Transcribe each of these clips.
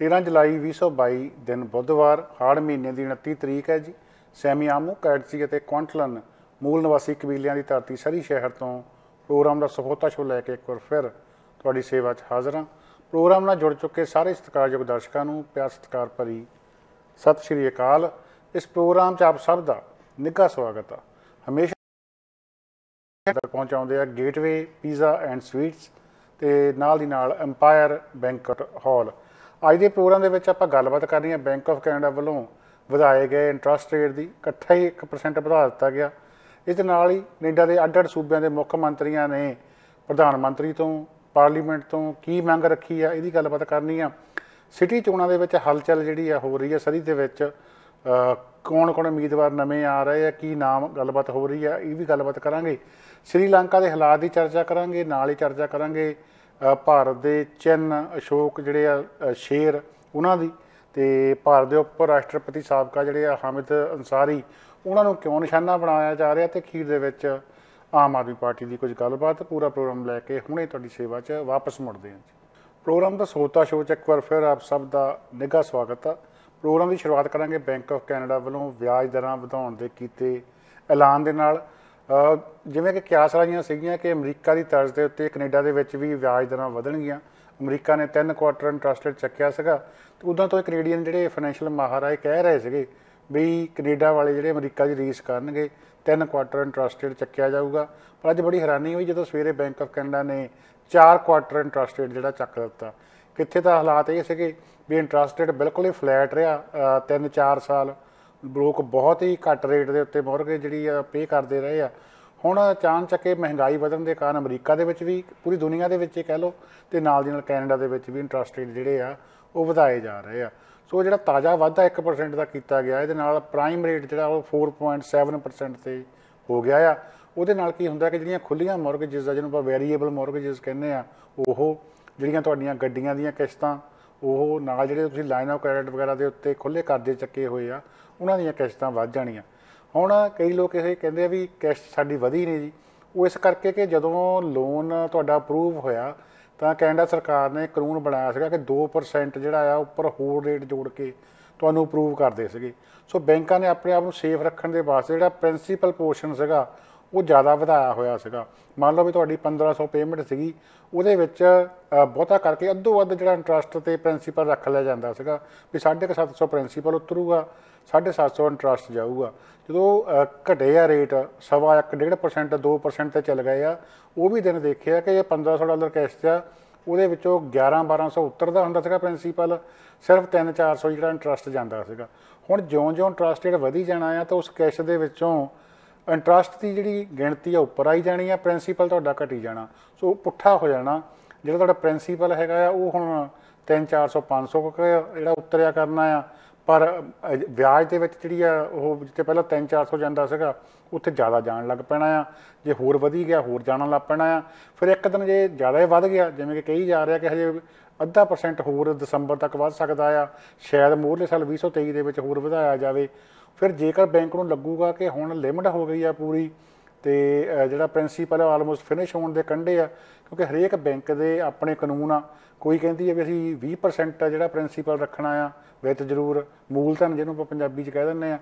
13 ਜੁਲਾਈ 2022 ਦਿਨ ਬੁੱਧਵਾਰ ਹਾੜ ਮਹੀਨੇ ਦੀ 29 ਤਰੀਕ ਹੈ ਜੀ ਸੈਮੀ ਆਮੂ ਕੈਟਸੀ ਅਤੇ ਕੁਆਂਟਲਨ ਮੂਲ ਨਿਵਾਸੀ ਕਬੀਲਿਆਂ ਦੀ ਧਰਤੀ ਸਰੀ ਸ਼ਹਿਰ ਤੋਂ ਪ੍ਰੋਗਰਾਮ ਦਾ ਸਫੋਤਾ ਸ਼ੋ ਲੈ ਕੇ ਇੱਕ ਵਾਰ ਫਿਰ ਤੁਹਾਡੀ ਸੇਵਾ 'ਚ ਹਾਜ਼ਰ ਹਾਂ ਪ੍ਰੋਗਰਾਮ ਨਾਲ ਜੁੜ ਚੁੱਕੇ ਸਾਰੇ ਸਤਿਕਾਰਯੋਗ ਦਰਸ਼ਕਾਂ ਨੂੰ ਪਿਆਰ ਸਤਿਕਾਰ ਭਰੀ ਸਤਿ ਸ਼੍ਰੀ ਅਕਾਲ ਇਸ ਪ੍ਰੋਗਰਾਮ 'ਚ ਆਪ ਸਭ ਦਾ ਨਿੱਘਾ ਸਵਾਗਤ ਹੈ ਹਮੇਸ਼ਾ ਪਹੁੰਚਾਉਂਦੇ ਆ ਗੇਟਵੇ ਪੀਜ਼ਾ ਐਂਡ ਸਵੀਟਸ ਤੇ ਨਾਲ ਦੀ ਨਾਲ ਐਮਪਾਇਰ ਬੈਂਕਟ ਹਾਲ ਅੱਜ ਦੇ ਪ੍ਰੋਗਰਾਮ ਦੇ ਵਿੱਚ ਆਪਾਂ ਗੱਲਬਾਤ ਕਰਨੀ ਹੈ ਬੈਂਕ ਆਫ ਕੈਨੇਡਾ ਵੱਲੋਂ ਵਧਾਏ ਗਏ ਇੰਟਰਸਟ ਰੇਟ ਦੀ ਇਕੱਠਾ ਹੀ 1% ਵਧਾ ਦਿੱਤਾ ਗਿਆ ਇਸ ਦੇ ਨਾਲ ਹੀ ਕੈਨੇਡਾ ਦੇ ਅੱਡ-ਅੱਡ ਸੂਬਿਆਂ ਦੇ ਮੁੱਖ ਮੰਤਰੀਆਂ ਨੇ ਪ੍ਰਧਾਨ ਮੰਤਰੀ ਤੋਂ ਪਾਰਲੀਮੈਂਟ ਤੋਂ ਕੀ ਮੰਗ ਰੱਖੀ ਆ ਇਹਦੀ ਗੱਲਬਾਤ ਕਰਨੀ ਆ ਸਿਟੀ ਚੋਣਾਂ ਦੇ ਵਿੱਚ ਹਲਚਲ ਜਿਹੜੀ ਆ ਹੋ ਰਹੀ ਆ ਸਰੀ ਦੇ ਵਿੱਚ ਕੌਣ-ਕੌਣ ਉਮੀਦਵਾਰ ਨਵੇਂ ਆ ਰਹੇ ਆ ਕੀ ਨਾਮ ਗੱਲਬਾਤ ਹੋ ਰਹੀ ਆ ਇਹ ਵੀ ਗੱਲਬਾਤ ਕਰਾਂਗੇ ਸ਼੍ਰੀਲੰਕਾ ਦੇ ਹਾਲਾਤ ਦੀ ਚਰਚਾ ਕਰਾਂਗੇ ਨਾਲ ਹੀ ਚਰਚਾ ਕਰਾਂਗੇ ਭਾਰਤ ਦੇ ਚਿੰਨ ਅਸ਼ੋਕ ਜਿਹੜੇ ਆ ਸ਼ੇਰ ਉਹਨਾਂ ਦੀ ਤੇ ਭਾਰਤ ਦੇ ਉੱਪਰ ਰਾਸ਼ਟਰਪਤੀ ਸਾਬਕਾ ਜਿਹੜੇ ਆ ਹਾਮਿਦ ਅਨਸਾਰੀ ਉਹਨਾਂ ਨੂੰ ਕਿਉਂ ਨਿਸ਼ਾਨਾ ਬਣਾਇਆ ਜਾ ਰਿਹਾ ਤੇ ਖੀਰ ਦੇ ਵਿੱਚ ਆਮ ਆਦਮੀ ਪਾਰਟੀ ਦੀ ਕੁਝ ਗੱਲਬਾਤ ਪੂਰਾ ਪ੍ਰੋਗਰਾਮ ਲੈ ਕੇ ਹੁਣੇ ਤੁਹਾਡੀ ਸੇਵਾ 'ਚ ਵਾਪਸ ਮੁੜਦੇ ਹਾਂ ਪ੍ਰੋਗਰਾਮ ਦਾ ਸੋਤਾ ਸ਼ੋਅ 'ਚ ਇੱਕ ਵਾਰ ਫਿਰ ਆਪ ਸਭ ਦਾ ਨਿੱਘਾ ਸਵਾਗਤ ਆ ਪ੍ਰੋਗਰਾਮ ਦੀ ਸ਼ੁਰੂਆਤ ਕਰਾਂਗੇ ਬੈਂਕ ਆਫ ਕੈਨੇਡਾ ਵੱਲੋਂ ਵਿਆਜ ਦਰਾਂ ਵਧਾਉਣ ਦੇ ਕੀਤੇ ਐਲਾਨ ਦੇ ਨਾਲ ਜਿਵੇਂ ਕਿ ਕਿਆਸ ਰਾਈਆਂ ਸੀਗੀਆਂ ਕਿ ਅਮਰੀਕਾ ਦੀ ਤਰਜ਼ ਦੇ ਉੱਤੇ ਕੈਨੇਡਾ ਦੇ ਵਿੱਚ ਵੀ ਵਿਆਜ ਦਰਾਂ ਵਧਣਗੀਆਂ ਅਮਰੀਕਾ ਨੇ 3 ਕੁਆਟਰ ਇੰਟਰਸਟਡ ਚੱਕਿਆ ਸੀਗਾ ਤੇ ਉਦੋਂ ਤੋਂ ਕੈਨੇਡੀਅਨ ਜਿਹੜੇ ਫਾਈਨੈਂਸ਼ੀਅਲ ਮਾਹਰ ਆਏ ਕਹਿ ਰਹੇ ਸੀਗੇ ਵੀ ਕੈਨੇਡਾ ਵਾਲੇ ਜਿਹੜੇ ਅਮਰੀਕਾ ਦੀ ਰੀਸ ਕਰਨਗੇ 3 ਕੁਆਟਰ ਇੰਟਰਸਟਡ ਚੱਕਿਆ ਜਾਊਗਾ ਪਰ ਅੱਜ ਬੜੀ ਹੈਰਾਨੀ ਹੋਈ ਜਦੋਂ ਸਵੇਰੇ ਬੈਂਕ ਆਫ ਕੈਨੇਡਾ ਨੇ 4 ਕੁਆਟਰ ਇੰਟਰਸਟਡ ਜਿਹੜਾ ਚੱਕ ਦਿੱਤਾ ਕਿੱਥੇ ਤਾਂ ਹਾਲਾਤ ਇਹ ਸੀਗੇ ਵੀ ਇੰਟਰਸਟਡ ਬਿਲਕੁਲ ਹੀ ਫਲੈਟ ਰਿਹਾ 3-4 ਸਾਲ ਲੋਕ ਬਹੁਤ ਹੀ ਘੱਟ ਰੇਟ ਦੇ ਉੱਤੇ ਮੌਰਗੇਜ ਜਿਹੜੀ ਆ ਪੇ ਕਰਦੇ ਰਹੇ ਆ ਹੁਣ ਚਾਨ ਚੱਕੇ ਮਹਿੰਗਾਈ ਵਧਣ ਦੇ ਕਾਰਨ ਅਮਰੀਕਾ ਦੇ ਵਿੱਚ ਵੀ ਪੂਰੀ ਦੁਨੀਆ ਦੇ ਵਿੱਚ ਇਹ ਕਹਿ ਲੋ ਤੇ ਨਾਲ ਦੀ ਨਾਲ ਕੈਨੇਡਾ ਦੇ ਵਿੱਚ ਵੀ ਇੰਟਰਸਟ ਰੇਟ ਜਿਹੜੇ ਆ ਉਹ ਵਧਾਏ ਜਾ ਰਹੇ ਆ ਸੋ ਜਿਹੜਾ ਤਾਜ਼ਾ ਵਾਧਾ 1% ਦਾ ਕੀਤਾ ਗਿਆ ਇਹਦੇ ਨਾਲ ਪ੍ਰਾਈਮ ਰੇਟ ਜਿਹੜਾ ਉਹ 4.7% ਤੇ ਹੋ ਗਿਆ ਆ ਉਹਦੇ ਨਾਲ ਕੀ ਹੁੰਦਾ ਕਿ ਜਿਹੜੀਆਂ ਖੁੱਲੀਆਂ ਮੌਰਗੇਜਸ ਆ ਜਿਹਨੂੰ ਆਪਾਂ ਵੇਰੀਏਬਲ ਮੌਰਗੇਜਸ ਕਹਿੰਦੇ ਆ ਉਹ ਜਿਹੜੀਆਂ ਤੁਹਾਡੀਆਂ ਗੱਡੀਆਂ ਦੀਆਂ ਕਿਸ਼ਤਾਂ ਉਹ ਨਾਲ ਜਿਹੜੇ ਤੁਸੀਂ ਲਾਈਨ ਆਫ ਕ੍ਰੈਡਿਟ ਵਗੈਰਾ ਦੇ ਉੱਤੇ ਖੁੱਲੇ ਕਰਜ਼ੇ ਚੱਕੇ ਹੋਏ ਆ ਉਹਨਾਂ ਦੀਆਂ ਕਿਸ਼ਤਾਂ ਵੱਧ ਜਾਣੀਆਂ ਹੁਣ ਕਈ ਲੋਕ ਇਹ ਕਹਿੰਦੇ ਆ ਵੀ ਕਿਸ਼ਤ ਸਾਡੀ ਵਧੀ ਨਹੀਂ ਜੀ ਉਹ ਇਸ ਕਰਕੇ ਕਿ ਜਦੋਂ ਲੋਨ ਤੁਹਾਡਾ ਅਪਰੂਵ ਹੋਇਆ ਤਾਂ ਕੈਨੇਡਾ ਸਰਕਾਰ ਨੇ ਕਾਨੂੰਨ ਬਣਾਇਆ ਸੀਗਾ ਕਿ 2% ਜਿਹੜਾ ਆ ਉੱਪਰ ਹੋਰ ਰੇਟ ਜੋੜ ਕੇ ਤੁਹਾਨੂੰ ਅਪਰੂਵ ਕਰਦੇ ਸੀਗੇ ਸੋ ਬੈਂਕਾਂ ਨੇ ਆਪਣੇ ਆਪ ਨੂੰ ਸੇਫ ਰੱਖਣ ਦੇ ਵਾਸਤੇ ਜਿਹੜਾ ਪ੍ਰਿੰਸੀਪਲ ਪੋਰਸ਼ਨ ਸੀਗਾ ਉਹ ਜ਼ਿਆਦਾ ਵਧਾਇਆ ਹੋਇਆ ਸੀਗਾ ਮੰਨ ਲਓ ਵੀ ਤੁਹਾਡੀ 1500 ਪੇਮੈਂਟ ਸੀਗੀ ਉਹਦੇ ਵਿੱਚ ਬਹੁਤਾ ਕਰਕੇ ਅੱਧੋ ਵੱਧ ਜਿਹੜਾ ਇੰਟਰਸਟ ਤੇ ਪ੍ਰਿੰਸੀਪਲ ਰੱਖ ਲਿਆ ਜਾਂਦਾ ਸੀਗਾ ਵੀ 750 ਪ੍ਰਿੰਸੀਪਲ ਉਤਰੂਗਾ 750 ਇੰਟਰਸਟ ਜਾਊਗਾ ਜਦੋਂ ਘਟਿਆ ਰੇਟ ਸਵਾ 1 1.5% 2% ਤੇ ਚੱਲ ਗਏ ਆ ਉਹ ਵੀ ਦਿਨ ਦੇਖਿਆ ਕਿ ਇਹ 1500 ਡਾਲਰ ਕੈਸ਼ ਤੇ ਉਹਦੇ ਵਿੱਚੋਂ 11 1200 ਉੱਤਰਦਾ ਹੁੰਦਾ ਸੀਗਾ ਪ੍ਰਿੰਸੀਪਲ ਸਿਰਫ 3 400 ਜਿਹੜਾ ਇੰਟਰਸਟ ਜਾਂਦਾ ਸੀਗਾ ਹੁਣ ਜਿਉਂ-ਜਿਉਂ ਇੰਟਰਸਟ ਰੇਟ ਵਧੀ ਜਾਣਾ ਆ ਤਾਂ ਉਸ ਕੈਸ਼ ਦੇ ਵਿੱਚੋਂ ਇੰਟਰਸਟ ਦੀ ਜਿਹੜੀ ਗਿਣਤੀ ਆ ਉੱਪਰ ਆਈ ਜਾਣੀ ਆ ਪ੍ਰਿੰਸੀਪਲ ਤੁਹਾਡਾ ਘਟੀ ਜਾਣਾ ਸੋ ਪੁੱਠਾ ਹੋ ਜਾਣਾ ਜਿਹੜਾ ਤੁਹਾਡਾ ਪ੍ਰਿੰਸੀਪਲ ਹੈਗਾ ਆ ਉਹ ਹੁਣ 3 400 500 ਜਿਹੜਾ ਉੱਤਰਿਆ ਕਰਨਾ ਆ ਪਰ ਵਿਆਜ ਦੇ ਵਿੱਚ ਜਿਹੜੀ ਆ ਉਹ ਜਿੱਥੇ ਪਹਿਲਾਂ 3-400 ਜਾਂਦਾ ਸੀਗਾ ਉੱਥੇ ਜ਼ਿਆਦਾ ਜਾਣ ਲੱਗ ਪੈਣਾ ਆ ਜੇ ਹੋਰ ਵਧੀ ਗਿਆ ਹੋਰ ਜਾਣਾ ਲੱਗ ਪੈਣਾ ਆ ਫਿਰ ਇੱਕ ਦਿਨ ਜੇ ਜ਼ਿਆਦਾ ਹੀ ਵਧ ਗਿਆ ਜਿਵੇਂ ਕਿ ਕਹੀ ਜਾ ਰਿਹਾ ਕਿ ਹਜੇ ਅੱਧਾ ਪਰਸੈਂਟ ਹੋਰ ਦਸੰਬਰ ਤੱਕ ਵੱਧ ਸਕਦਾ ਆ ਸ਼ਾਇਦ ਮੋਹਰਲੇ ਸਾਲ 2023 ਦੇ ਵਿੱਚ ਹੋਰ ਵਧਾਇਆ ਜਾਵੇ ਫਿਰ ਜੇਕਰ ਬੈਂਕ ਨੂੰ ਲੱਗੂਗਾ ਕਿ ਹੁਣ ਲਿਮਟ ਹੋ ਗਈ ਆ ਪੂਰੀ ਤੇ ਜਿਹੜਾ ਪ੍ਰਿੰਸੀਪਲ ਆਲਮੋਸਟ ਫਿਨਿਸ਼ ਹੋਣ ਦੇ ਕੰਢੇ ਆ ਕਿਉਂਕਿ ਹਰੇਕ ਬੈਂਕ ਦੇ ਆਪਣੇ ਕਾਨੂੰਨ ਆ ਕੋਈ ਕਹਿੰਦੀ ਹੈ ਵੀ ਅਸੀਂ 20% ਜਿਹੜਾ ਪ੍ਰਿੰਸੀਪਲ ਰੱਖਣਾ ਆ ਵਿੱਤ ਜ਼ਰੂਰ ਮੂਲਧਨ ਜਿਹਨੂੰ ਆਪਾਂ ਪੰਜਾਬੀ 'ਚ ਕਹਿ ਦਿੰਨੇ ਆ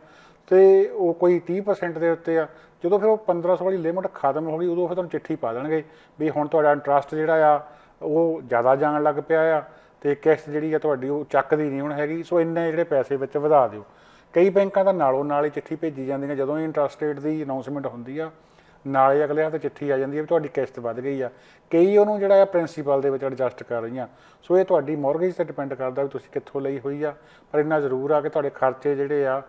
ਤੇ ਉਹ ਕੋਈ 30% ਦੇ ਉੱਤੇ ਆ ਜਦੋਂ ਫਿਰ ਉਹ 1500 ਵਾਲੀ ਲਿਮਟ ਖਤਮ ਹੋ ਗਈ ਉਦੋਂ ਫਿਰ ਤੁਹਾਨੂੰ ਚਿੱਠੀ ਪਾ ਦੇਣਗੇ ਵੀ ਹੁਣ ਤੁਹਾਡਾ ਇੰਟਰਸਟ ਜਿਹੜਾ ਆ ਉਹ ਜ਼ਿਆਦਾ ਜਾਣ ਲੱਗ ਪਿਆ ਆ ਤੇ ਕਿਸ਼ਤ ਜਿਹੜੀ ਆ ਤੁਹਾਡੀ ਉਹ ਚੱਕਦੀ ਨਹੀਂ ਹੁਣ ਹੈਗੀ ਸੋ ਇੰਨੇ ਜਿਹੜੇ ਪੈਸੇ ਵਿੱਚ ਵਧਾ ਦਿਓ ਕਈ ਬੈਂਕਾਂ ਦਾ ਨਾਲੋਂ ਨਾਲ ਹੀ ਚਿੱਠੀ ਭੇਜੀ ਜਾਂਦੀਆਂ ਜਦੋਂ ਇੰਟਰਸਟ ਰੇਟ ਦੀ ਅਨਾਉਂਸਮੈਂਟ ਹੁੰਦੀ ਆ ਨਾਲੇ ਅਗਲੇ ਹੱਥ ਚਿੱਠੀ ਆ ਜਾਂਦੀ ਹੈ ਵੀ ਤੁਹਾਡੀ ਕਿਸ਼ਤ ਵੱਧ ਗਈ ਆ ਕਈ ਉਹਨੂੰ ਜਿਹੜਾ ਆ ਪ੍ਰਿੰਸੀਪਲ ਦੇ ਵਿੱਚ ਐਡਜਸਟ ਕਰ ਰਹੀਆਂ ਸੋ ਇਹ ਤੁਹਾਡੀ ਮੌਰਗੇਜ ਤੇ ਡਿਪੈਂਡ ਕਰਦਾ ਵੀ ਤੁਸੀਂ ਕਿੱਥੋਂ ਲਈ ਹੋਈ ਆ ਪਰ ਇੰਨਾ ਜ਼ਰੂਰ ਆ ਕਿ ਤੁਹਾਡੇ ਖਰਚੇ ਜਿਹੜੇ ਆ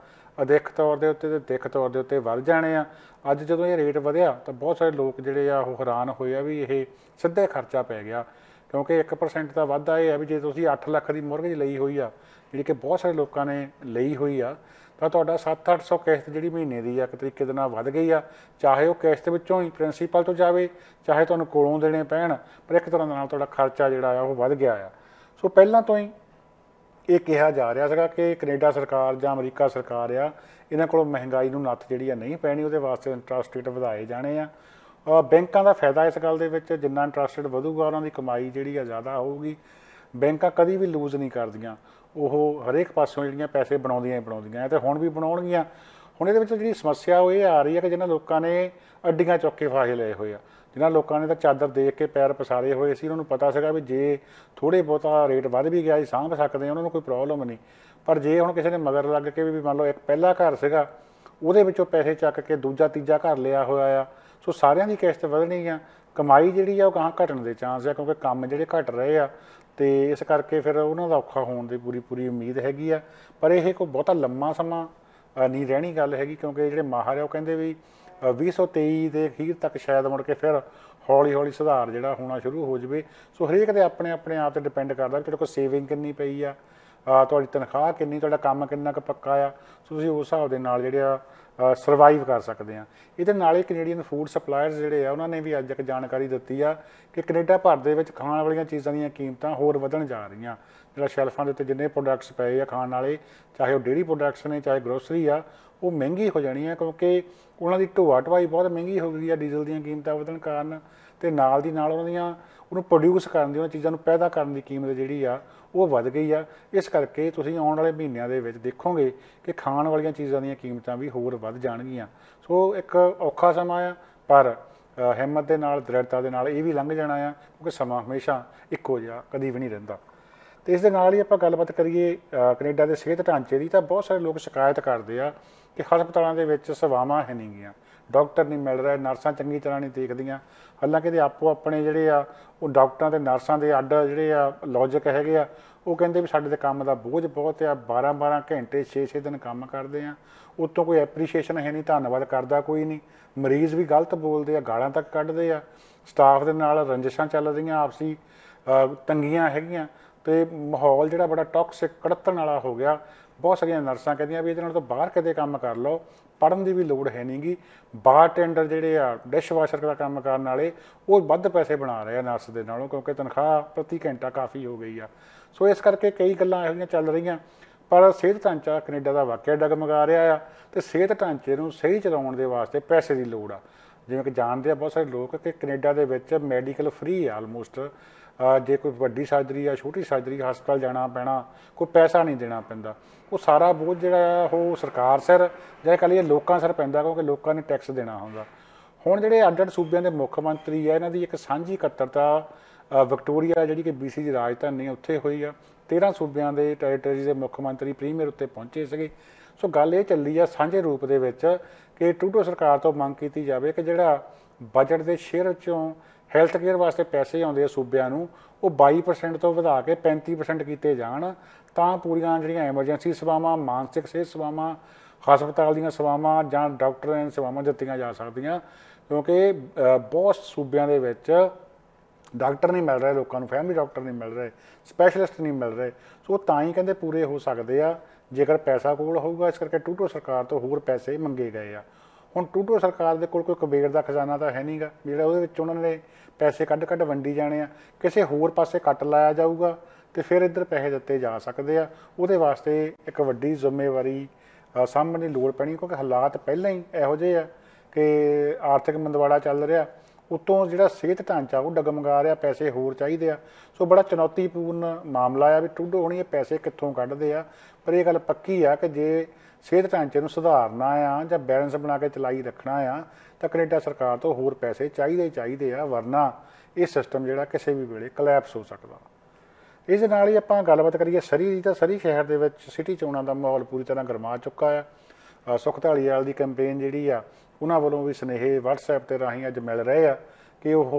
ਅਦਿੱਖ ਤੌਰ ਦੇ ਉੱਤੇ ਤੇ ਦਿੱਖ ਤੌਰ ਦੇ ਉੱਤੇ ਵੱਧ ਜਾਣੇ ਆ ਅੱਜ ਜਦੋਂ ਇਹ ਰੇਟ ਵਧਿਆ ਤਾਂ ਬਹੁਤ ਸਾਰੇ ਲੋਕ ਜਿਹੜੇ ਆ ਉਹ ਹੈਰਾਨ ਹੋਏ ਆ ਵੀ ਇਹ ਸਿੱਧੇ ਖਰਚਾ ਪੈ ਗਿਆ ਕਿਉਂਕਿ 1% ਦਾ ਵਾਧਾ ਇਹ ਹੈ ਵੀ ਜੇ ਤੁਸੀਂ 8 ਲੱਖ ਦੀ ਮੌਰਗੇਜ ਲਈ ਹੋਈ ਆ ਜਿਹੜੀ ਕਿ ਬਹੁਤ ਸਾਰੇ ਲੋਕਾਂ ਨੇ ਲਈ ਹੋਈ ਆ ਤਾਂ ਤੁਹਾਡਾ 7-800 ਕਿਸ਼ਤ ਜਿਹੜੀ ਮਹੀਨੇ ਦੀ ਆ ਇੱਕ ਤਰੀਕੇ ਦੇ ਨਾਲ ਵੱਧ ਗਈ ਆ ਚਾਹੇ ਉਹ ਕਿਸ਼ਤ ਵਿੱਚੋਂ ਹੀ ਪ੍ਰਿੰਸੀਪਲ ਤੋਂ ਜਾਵੇ ਚਾਹੇ ਤੁਹਾਨੂੰ ਕੋਲੋਂ ਦੇਣੇ ਪੈਣ ਪਰ ਇੱਕ ਤਰ੍ਹਾਂ ਦੇ ਨਾਲ ਤੁਹਾਡਾ ਖਰਚਾ ਜਿਹੜਾ ਆ ਉਹ ਵੱਧ ਗਿਆ ਆ ਸੋ ਪਹਿਲਾਂ ਤੋਂ ਹੀ ਇਹ ਕਿਹਾ ਜਾ ਰਿਹਾ ਸੀਗਾ ਕਿ ਕੈਨੇਡਾ ਸਰਕਾਰ ਜਾਂ ਅਮਰੀਕਾ ਸਰਕਾਰ ਆ ਇਹਨਾਂ ਕੋਲੋਂ ਮਹਿੰਗਾਈ ਨੂੰ ਨੱਥ ਜਿਹੜੀ ਆ ਨਹੀਂ ਪੈਣੀ ਉਹਦੇ ਵਾਸਤੇ ਇੰਟਰਸਟ ਰੇਟ ਵਧਾਏ ਜਾਣੇ ਆ ਬੈਂਕਾਂ ਦਾ ਫਾਇਦਾ ਇਸ ਗੱਲ ਦੇ ਵਿੱਚ ਜਿੰਨਾ ਇੰਟਰਸਟ ਵਧੂਗਾ ਉਹਨਾਂ ਦੀ ਕਮਾਈ ਜਿਹੜੀ ਆ ਜ਼ਿਆਦਾ ਹੋਊਗੀ ਬੈਂਕਾਂ ਕਦੀ ਵੀ ਲੂਜ਼ ਨਹੀਂ ਕਰਦੀਆਂ ਉਹ ਹਰੇਕ ਪਾਸੋਂ ਜਿਹੜੀਆਂ ਪੈਸੇ ਬਣਾਉਂਦੀਆਂ ਹੀ ਬਣਾਉਂਦੀਆਂ ਤੇ ਹੁਣ ਵੀ ਬਣਾਉਣਗੀਆਂ ਹੁਣ ਇਹਦੇ ਵਿੱਚ ਜਿਹੜੀ ਸਮੱਸਿਆ ਉਹ ਇਹ ਆ ਰਹੀ ਹੈ ਕਿ ਜਿਹਨਾਂ ਲੋਕਾਂ ਨੇ ਅੱਡੀਆਂ ਚੁੱਕ ਕੇ ਫਾਹੇ ਲਏ ਹੋਏ ਆ ਜਿਨ੍ਹਾਂ ਲੋਕਾਂ ਨੇ ਤਾਂ ਚਾਦਰ ਦੇਖ ਕੇ ਪੈਰ ਪਸਾਰੇ ਹੋਏ ਸੀ ਉਹਨਾਂ ਨੂੰ ਪਤਾ ਸੀਗਾ ਵੀ ਜੇ ਥੋੜੇ ਬਹੁਤਾ ਰੇਟ ਵੱਧ ਵੀ ਗਿਆ ਜੀ ਸਾਂਭ ਸਕਦੇ ਆ ਉਹਨਾਂ ਨੂੰ ਕੋਈ ਪ੍ਰੋਬਲਮ ਨਹੀਂ ਪਰ ਜੇ ਹੁਣ ਕਿਸੇ ਨੇ ਮਗਰ ਲੱਗ ਕੇ ਵੀ ਮੰਨ ਲਓ ਇੱਕ ਪਹਿਲਾ ਘਰ ਸੀਗਾ ਉਹਦੇ ਵਿੱਚੋਂ ਪੈਸੇ ਚੱਕ ਕੇ ਦੂਜਾ ਤੀਜਾ ਘਰ ਲਿਆ ਹੋਇਆ ਆ ਸੋ ਸਾਰਿਆਂ ਦੀ ਕਿਸ਼ਤ ਵਧਣੀ ਆ ਕਮਾਈ ਜਿਹੜੀ ਆ ਉਹ ਗਾਂ ਘਟਣ ਦੇ ਚਾਂਸ ਆ ਕਿਉਂਕਿ ਕੰਮ ਜਿਹੜੇ ਘਟ ਰਹੇ ਆ ਤੇ ਇਸ ਕਰਕੇ ਫਿਰ ਉਹਨਾਂ ਦਾ ਔਖਾ ਹੋਣ ਦੀ ਪੂਰੀ ਪੂਰੀ ਉਮੀਦ ਹੈਗੀ ਆ ਪਰ ਇਹ ਕੋਈ ਬਹੁਤਾ ਲੰਮਾ ਸਮਾਂ ਨਹੀਂ ਰਹਿਣੀ ਗੱਲ ਹੈਗੀ ਕਿਉਂਕਿ ਜਿਹੜੇ ਮਾਹਰ ਆ ਉਹ ਕਹਿੰਦੇ ਵੀ 2023 ਦੇ ਅਖੀਰ ਤੱਕ ਸ਼ਾਇਦ ਮੁੜ ਕੇ ਫਿਰ ਹੌਲੀ ਹੌਲੀ ਸੁਧਾਰ ਜਿਹੜਾ ਹੋਣਾ ਸ਼ੁਰੂ ਹੋ ਜਵੇ ਸੋ ਹਰੇਕ ਦੇ ਆਪਣੇ ਆਪਣੇ ਆਪ ਤੇ ਡਿਪੈਂਡ ਕਰਦਾ ਤੁਹਾਡੇ ਕੋ ਸੇਵਿੰਗ ਕਿੰਨੀ ਪਈ ਆ ਤੁਹਾਡੀ ਤਨਖਾਹ ਕਿੰਨੀ ਤੁਹਾਡਾ ਕੰਮ ਕਿੰਨਾ ਕੁ ਪੱਕਾ ਆ ਸੋ ਤੁਸੀਂ ਉਸ ਹਿਸਾਬ ਦੇ ਨਾਲ ਜਿਹੜਾ ਸਰਵਾਈਵ ਕਰ ਸਕਦੇ ਆ ਇਹਦੇ ਨਾਲੇ ਕੈਨੇਡੀਅਨ ਫੂਡ ਸਪਲਾਇਰਸ ਜਿਹੜੇ ਆ ਉਹਨਾਂ ਨੇ ਵੀ ਅੱਜ ਇੱਕ ਜਾਣਕਾਰੀ ਦਿੱਤੀ ਆ ਕਿ ਕੈਨੇਡਾ ਭਰ ਦੇ ਵਿੱਚ ਖਾਣ ਵਾਲੀਆਂ ਚੀਜ਼ਾਂ ਦੀਆਂ ਕੀਮਤਾਂ ਹੋਰ ਵਧਣ ਜਾ ਰਹੀਆਂ ਜਿਹੜਾ ਸ਼ੈਲਫਾਂ ਦੇ ਉੱਤੇ ਜਿੰਨੇ ਪ੍ਰੋਡਕਟਸ ਪਏ ਆ ਖਾਣ ਵਾਲੇ ਚਾਹੇ ਉਹ ਡੇਰੀ ਪ੍ਰੋਡਕਟਸ ਨੇ ਚਾਹੇ ਗਰੋਸਰੀ ਆ ਉਹ ਮਹਿੰਗੀ ਹੋ ਜਾਣੀ ਆ ਕਿਉਂਕਿ ਉਹਨਾਂ ਦੀ ਢੋਆ ਢਵਾਈ ਬਹੁਤ ਮਹਿੰਗੀ ਹੋ ਗਈ ਆ ਡੀਜ਼ਲ ਦੀਆਂ ਕੀਮਤਾਂ ਵਧਣ ਕਾਰਨ ਤੇ ਨਾਲ ਦੀ ਨਾਲ ਉਹਨਾਂ ਦੀਆਂ ਉਹਨੂੰ ਪ੍ਰੋਡਿਊਸ ਕਰਨ ਦੀ ਉਹਨਾਂ ਚੀਜ਼ਾਂ ਨੂੰ ਪੈਦਾ ਕਰਨ ਦੀ ਕੀਮਤ ਜਿਹੜੀ ਆ ਉਹ ਵੱਧ ਗਈ ਆ ਇਸ ਕਰਕੇ ਤੁਸੀਂ ਆਉਣ ਵਾਲੇ ਮਹੀਨਿਆਂ ਦੇ ਵਿੱਚ ਦੇਖੋਗੇ ਕਿ ਖਾਣ ਵਾਲੀਆਂ ਚੀਜ਼ਾਂ ਦੀਆਂ ਕੀਮਤਾਂ ਵੀ ਹੋਰ ਵੱਧ ਜਾਣਗੀਆਂ ਸੋ ਇੱਕ ਔਖਾ ਸਮਾਂ ਆ ਪਰ ਹਿੰਮਤ ਦੇ ਨਾਲ ਦ੍ਰਿੜਤਾ ਦੇ ਨਾਲ ਇਹ ਵੀ ਲੰਘ ਜਾਣਾ ਆ ਕਿਉਂਕਿ ਸਮਾਂ ਹਮੇਸ਼ਾ ਇੱਕੋ ਜਿਹਾ ਕਦੀ ਵੀ ਨਹੀਂ ਰਹਿੰਦਾ ਤੇ ਇਸ ਦੇ ਨਾਲ ਹੀ ਆਪਾਂ ਗੱਲਬਾਤ ਕਰੀਏ ਕੈਨੇਡਾ ਦੇ ਸਿਹਤ ਢਾਂਚੇ ਦੀ ਤਾਂ ਬਹੁਤ ਸਾਰੇ ਲੋਕ ਸ਼ਿਕਾਇਤ ਕਰਦੇ ਆ ਕਿ ਹਸਪਤਾਲਾਂ ਦੇ ਵਿੱਚ ਸੇਵਾਵਾਂ ਹੈ ਨਹੀਂ ਗੀਆਂ ਡਾਕਟਰ ਨਹੀਂ ਮਿਲ ਰਹੇ ਨਰਸਾਂ ਚੰਗੀ ਤਰ੍ਹਾਂ ਨਹੀਂ ਦੇਖਦੀਆਂ ਹਾਲਾਂਕਿ ਦੇ ਆਪੋ ਆਪਣੇ ਜਿਹੜੇ ਆ ਉਹ ਡਾਕਟਰਾਂ ਤੇ ਨਰਸਾਂ ਦੇ ਅੱਡ ਜਿਹੜੇ ਆ ਲੌਜੀਕ ਹੈਗੇ ਆ ਉਹ ਕਹਿੰਦੇ ਵੀ ਸਾਡੇ ਤੇ ਕੰਮ ਦਾ ਬੋਝ ਬਹੁਤ ਆ 12-12 ਘੰਟੇ 6-6 ਦਿਨ ਕੰਮ ਕਰਦੇ ਆ ਉਤੋਂ ਕੋਈ ਐਪਰੀਸ਼ੀਏਸ਼ਨ ਹੈ ਨਹੀਂ ਧੰਨਵਾਦ ਕਰਦਾ ਕੋਈ ਨਹੀਂ ਮਰੀਜ਼ ਵੀ ਗਲਤ ਬੋਲਦੇ ਆ ਗਾਲਾਂ ਤੱਕ ਕੱਢਦੇ ਆ ਸਟਾਫ ਦੇ ਨਾਲ ਰੰਜਿਸ਼ਾਂ ਚੱਲਦੀਆਂ ਆਪਸੀ ਤੰਗੀਆਂ ਹੈਗੀਆਂ ਤੇ ਮਾਹੌਲ ਜਿਹੜਾ ਬੜਾ ਟੌਕਸਿਕ ਕੜਤਣ ਵਾਲਾ ਹੋ ਗਿਆ ਬਹੁਤ ਸਾਰੀਆਂ ਨਰਸਾਂ ਕਹਿੰਦੀਆਂ ਵੀ ਇਹਦੇ ਨਾਲ ਤਾਂ ਬਾਹਰ ਕਦੇ ਕੰਮ ਕਰ ਲਓ ਪੜਨ ਦੀ ਵੀ ਲੋੜ ਹੈ ਨਹੀਂਗੀ ਬਾਰਟੈਂਡਰ ਜਿਹੜੇ ਆ ਡਿਸ਼ ਵਾਸ਼ਰ ਦਾ ਕੰਮ ਕਰਨ ਵਾਲੇ ਉਹ ਵੱਧ ਪੈਸੇ ਬਣਾ ਰਹੇ ਆ ਨਰਸ ਦੇ ਨਾਲੋਂ ਕਿਉਂਕਿ ਤਨਖਾਹ ਪ੍ਰਤੀ ਘੰਟਾ ਕਾਫੀ ਹੋ ਗਈ ਆ ਸੋ ਇਸ ਕਰਕੇ ਕਈ ਗੱਲਾਂ ਇਹੋ ਜਿਹੀਆਂ ਚੱਲ ਰਹੀਆਂ ਪਰ ਸਿਹਤ ਢਾਂਚਾ ਕੈਨੇਡਾ ਦਾ ਵਾਕਿਆ ਡਗਮਗਾ ਰਿਹਾ ਆ ਤੇ ਸਿਹਤ ਢਾਂਚੇ ਨੂੰ ਸਹੀ ਚਲਾਉਣ ਦੇ ਵਾਸਤੇ ਪੈਸੇ ਦੀ ਲੋੜ ਆ ਜਿਵੇਂ ਕਿ ਜਾਣਦੇ ਆ ਬਹੁਤ ਸਾਰੇ ਲੋਕ ਕਿ ਕੈਨੇਡਾ ਦੇ ਵਿੱਚ ਮੈਡੀਕਲ ਫ੍ਰੀ ਆ ਆਲਮੋਸਟ ਜੇ ਕੋਈ ਵੱਡੀ ਸਰਜਰੀ ਆ ਛੋਟੀ ਸਰਜਰੀ ਹਸਪਤਾਲ ਜਾਣਾ ਪੈਣਾ ਕੋਈ ਪੈਸਾ ਨਹੀਂ ਦੇਣਾ ਪੈਂਦਾ ਉਹ ਸਾਰਾ ਬੋਝ ਜਿਹੜਾ ਉਹ ਸਰਕਾਰ ਸਿਰ ਜਾਂ ਕਹ ਲਈਏ ਲੋਕਾਂ ਸਿਰ ਪੈਂਦਾ ਕਿਉਂਕਿ ਲੋਕਾਂ ਨੇ ਟੈਕਸ ਦੇਣਾ ਹੁੰਦਾ ਹੁਣ ਜਿਹੜੇ ਅੱਡ-ਅੱਡ ਸੂਬਿਆਂ ਦੇ ਮੁੱਖ ਮੰਤਰੀ ਆ ਇਹਨਾਂ ਦੀ ਇੱਕ ਸਾਂਝੀ ਇਕੱਤਰਤਾ ਵਿਕਟੋਰੀਆ ਜਿਹੜੀ ਕਿ ਬੀਸੀ ਦੀ ਰਾਜਧਾਨੀ ਉੱਥੇ ਹੋਈ ਆ 13 ਸੂਬਿਆਂ ਦੇ ਟੈਰੀਟਰੀ ਦੇ ਮੁੱਖ ਮੰਤਰੀ ਪ੍ਰੀਮੀਅਰ ਉੱਤੇ ਪਹੁੰਚੇ ਸੀਗੇ ਸੋ ਗੱਲ ਇਹ ਚੱਲੀ ਆ ਸਾਂਝੇ ਰੂਪ ਦੇ ਵਿੱਚ ਕਿ ਟੂਟੋ ਸਰਕਾਰ ਤੋਂ ਮੰਗ ਕੀਤੀ ਜਾਵੇ ਕਿ ਜਿਹੜਾ ਬਜਟ ਦੇ ਸ਼ੇਅਰ ਵਿੱਚੋਂ ਹੈਲਥ ਕੇਅਰ ਵਾਸਤੇ ਪੈਸੇ ਆਉਂਦੇ ਆ ਸੂਬਿਆਂ ਨੂੰ ਉਹ 22% ਤੋਂ ਵਧਾ ਕੇ 35% ਕੀਤੇ ਜਾਣ ਤਾਂ ਪੂਰੀਆਂ ਜਿਹੜੀਆਂ ਐਮਰਜੈਂਸੀ ਸੇਵਾਵਾਂ ਮਾਨਸਿਕ ਸਿਹਤ ਸੇਵਾਵਾਂ ਹਸਪਤਾਲ ਦੀਆਂ ਸੇਵਾਵਾਂ ਜਾਂ ਡਾਕਟਰਾਂ ਦੀਆਂ ਸੇਵਾਵਾਂ ਦਿੱਤੀਆਂ ਜਾ ਸਕਦੀਆਂ ਕਿਉਂਕਿ ਬਹੁਤ ਸੂਬਿਆਂ ਦੇ ਵਿੱਚ ਡਾਕਟਰ ਨਹੀਂ ਮਿਲ ਰਹੇ ਲੋਕਾਂ ਨੂੰ ਫੈਮਿਲੀ ਡਾਕਟਰ ਨਹੀਂ ਮਿਲ ਰਹੇ ਸਪੈਸ਼ਲਿਸਟ ਨਹੀਂ ਮਿਲ ਰਹੇ ਸੋ ਤਾਂ ਹੀ ਕਹਿੰਦੇ ਪੂਰੇ ਹੋ ਸਕਦੇ ਆ ਜੇਕਰ ਪੈਸਾ ਕੋਲ ਹੋਊਗਾ ਇਸ ਕਰਕੇ ਟੂਟੋ ਸਰਕਾਰ ਤੋਂ ਹੋਰ ਪੈਸੇ ਮੰਗੇ ਗਏ ਆ ਹੁਣ ਟੂਟੋ ਸਰਕਾਰ ਦੇ ਕੋਲ ਕੋਈ ਕਬੀਰ ਦਾ ਖਜ਼ਾਨਾ ਤਾਂ ਹੈ ਨਹੀਂਗਾ ਜਿਹੜਾ ਉਹਦੇ ਵਿੱਚ ਉਹਨਾਂ ਨੇ ਪੈਸੇ ਕੱਢ ਕੱਢ ਵੰਡੀ ਜਾਣੇ ਆ ਕਿਸੇ ਹੋਰ ਪਾਸੇ ਕੱਟ ਲਾਇਆ ਜਾਊਗਾ ਤੇ ਫਿਰ ਇੱਧਰ ਪੈਸੇ ਦਿੱਤੇ ਜਾ ਸਕਦੇ ਆ ਉਹਦੇ ਵਾਸਤੇ ਇੱਕ ਵੱਡੀ ਜ਼ਿੰਮੇਵਾਰੀ ਸਾਹਮਣੇ ਲੋੜ ਪੈਣੀ ਕਿਉਂਕਿ ਹਾਲਾਤ ਪਹਿਲਾਂ ਹੀ ਇਹੋ ਜਿਹੇ ਆ ਕਿ ਆਰਥਿਕ ਮੰਦਵਾੜਾ ਚੱਲ ਰਿਹਾ ਉਤੋਂ ਜਿਹੜਾ ਸਿਹਤ ਢਾਂਚਾ ਉਹ ਡਗਮਗਾ ਰਿਹਾ ਪੈਸੇ ਹੋਰ ਚਾਹੀਦੇ ਆ ਸੋ ਬੜਾ ਚੁਣੌਤੀਪੂਰਨ ਮਾਮਲਾ ਆ ਵੀ ਟੁੱਡੋ ਹੋਣੀ ਇਹ ਪੈਸੇ ਕਿੱਥੋਂ ਕੱਢਦੇ ਆ ਪਰ ਇਹ ਗੱਲ ਪੱਕੀ ਆ ਕਿ ਜੇ ਸਿਹਤ ਢਾਂਚੇ ਨੂੰ ਸੁਧਾਰਨਾ ਆ ਜਾਂ ਬੈਲੈਂਸ ਬਣਾ ਕੇ ਚਲਾਈ ਰੱਖਣਾ ਆ ਤਾਂ ਕੈਨੇਡਾ ਸਰਕਾਰ ਤੋਂ ਹੋਰ ਪੈਸੇ ਚਾਹੀਦੇ ਚਾਹੀਦੇ ਆ ਵਰਨਾ ਇਹ ਸਿਸਟਮ ਜਿਹੜਾ ਕਿਸੇ ਵੀ ਵੇਲੇ ਕਲੈਪਸ ਹੋ ਸਕਦਾ ਇਸ ਦੇ ਨਾਲ ਹੀ ਆਪਾਂ ਗੱਲਬਾਤ ਕਰੀਏ ਸਰੀ ਦੀ ਤਾਂ ਸਰੀ ਸ਼ਹਿਰ ਦੇ ਵਿੱਚ ਸਿਟੀ ਚੋਣਾਂ ਦਾ ਮਾਹੌਲ ਪੂਰੀ ਤਰ੍ਹਾਂ ਗਰਮਾ ਚੁੱਕਾ ਆ ਸੁਖ ਢਾਲੀਵਾਲ ਦੀ ਕੈਂਪੇਨ ਜਿਹੜੀ ਆ ਉਹਨਾਂ ਵੱਲੋਂ ਵੀ ਸਨੇਹੇ WhatsApp ਤੇ ਰਾਹੀਂ ਅੱਜ ਮਿਲ ਰਹੇ ਆ ਕਿ ਉਹ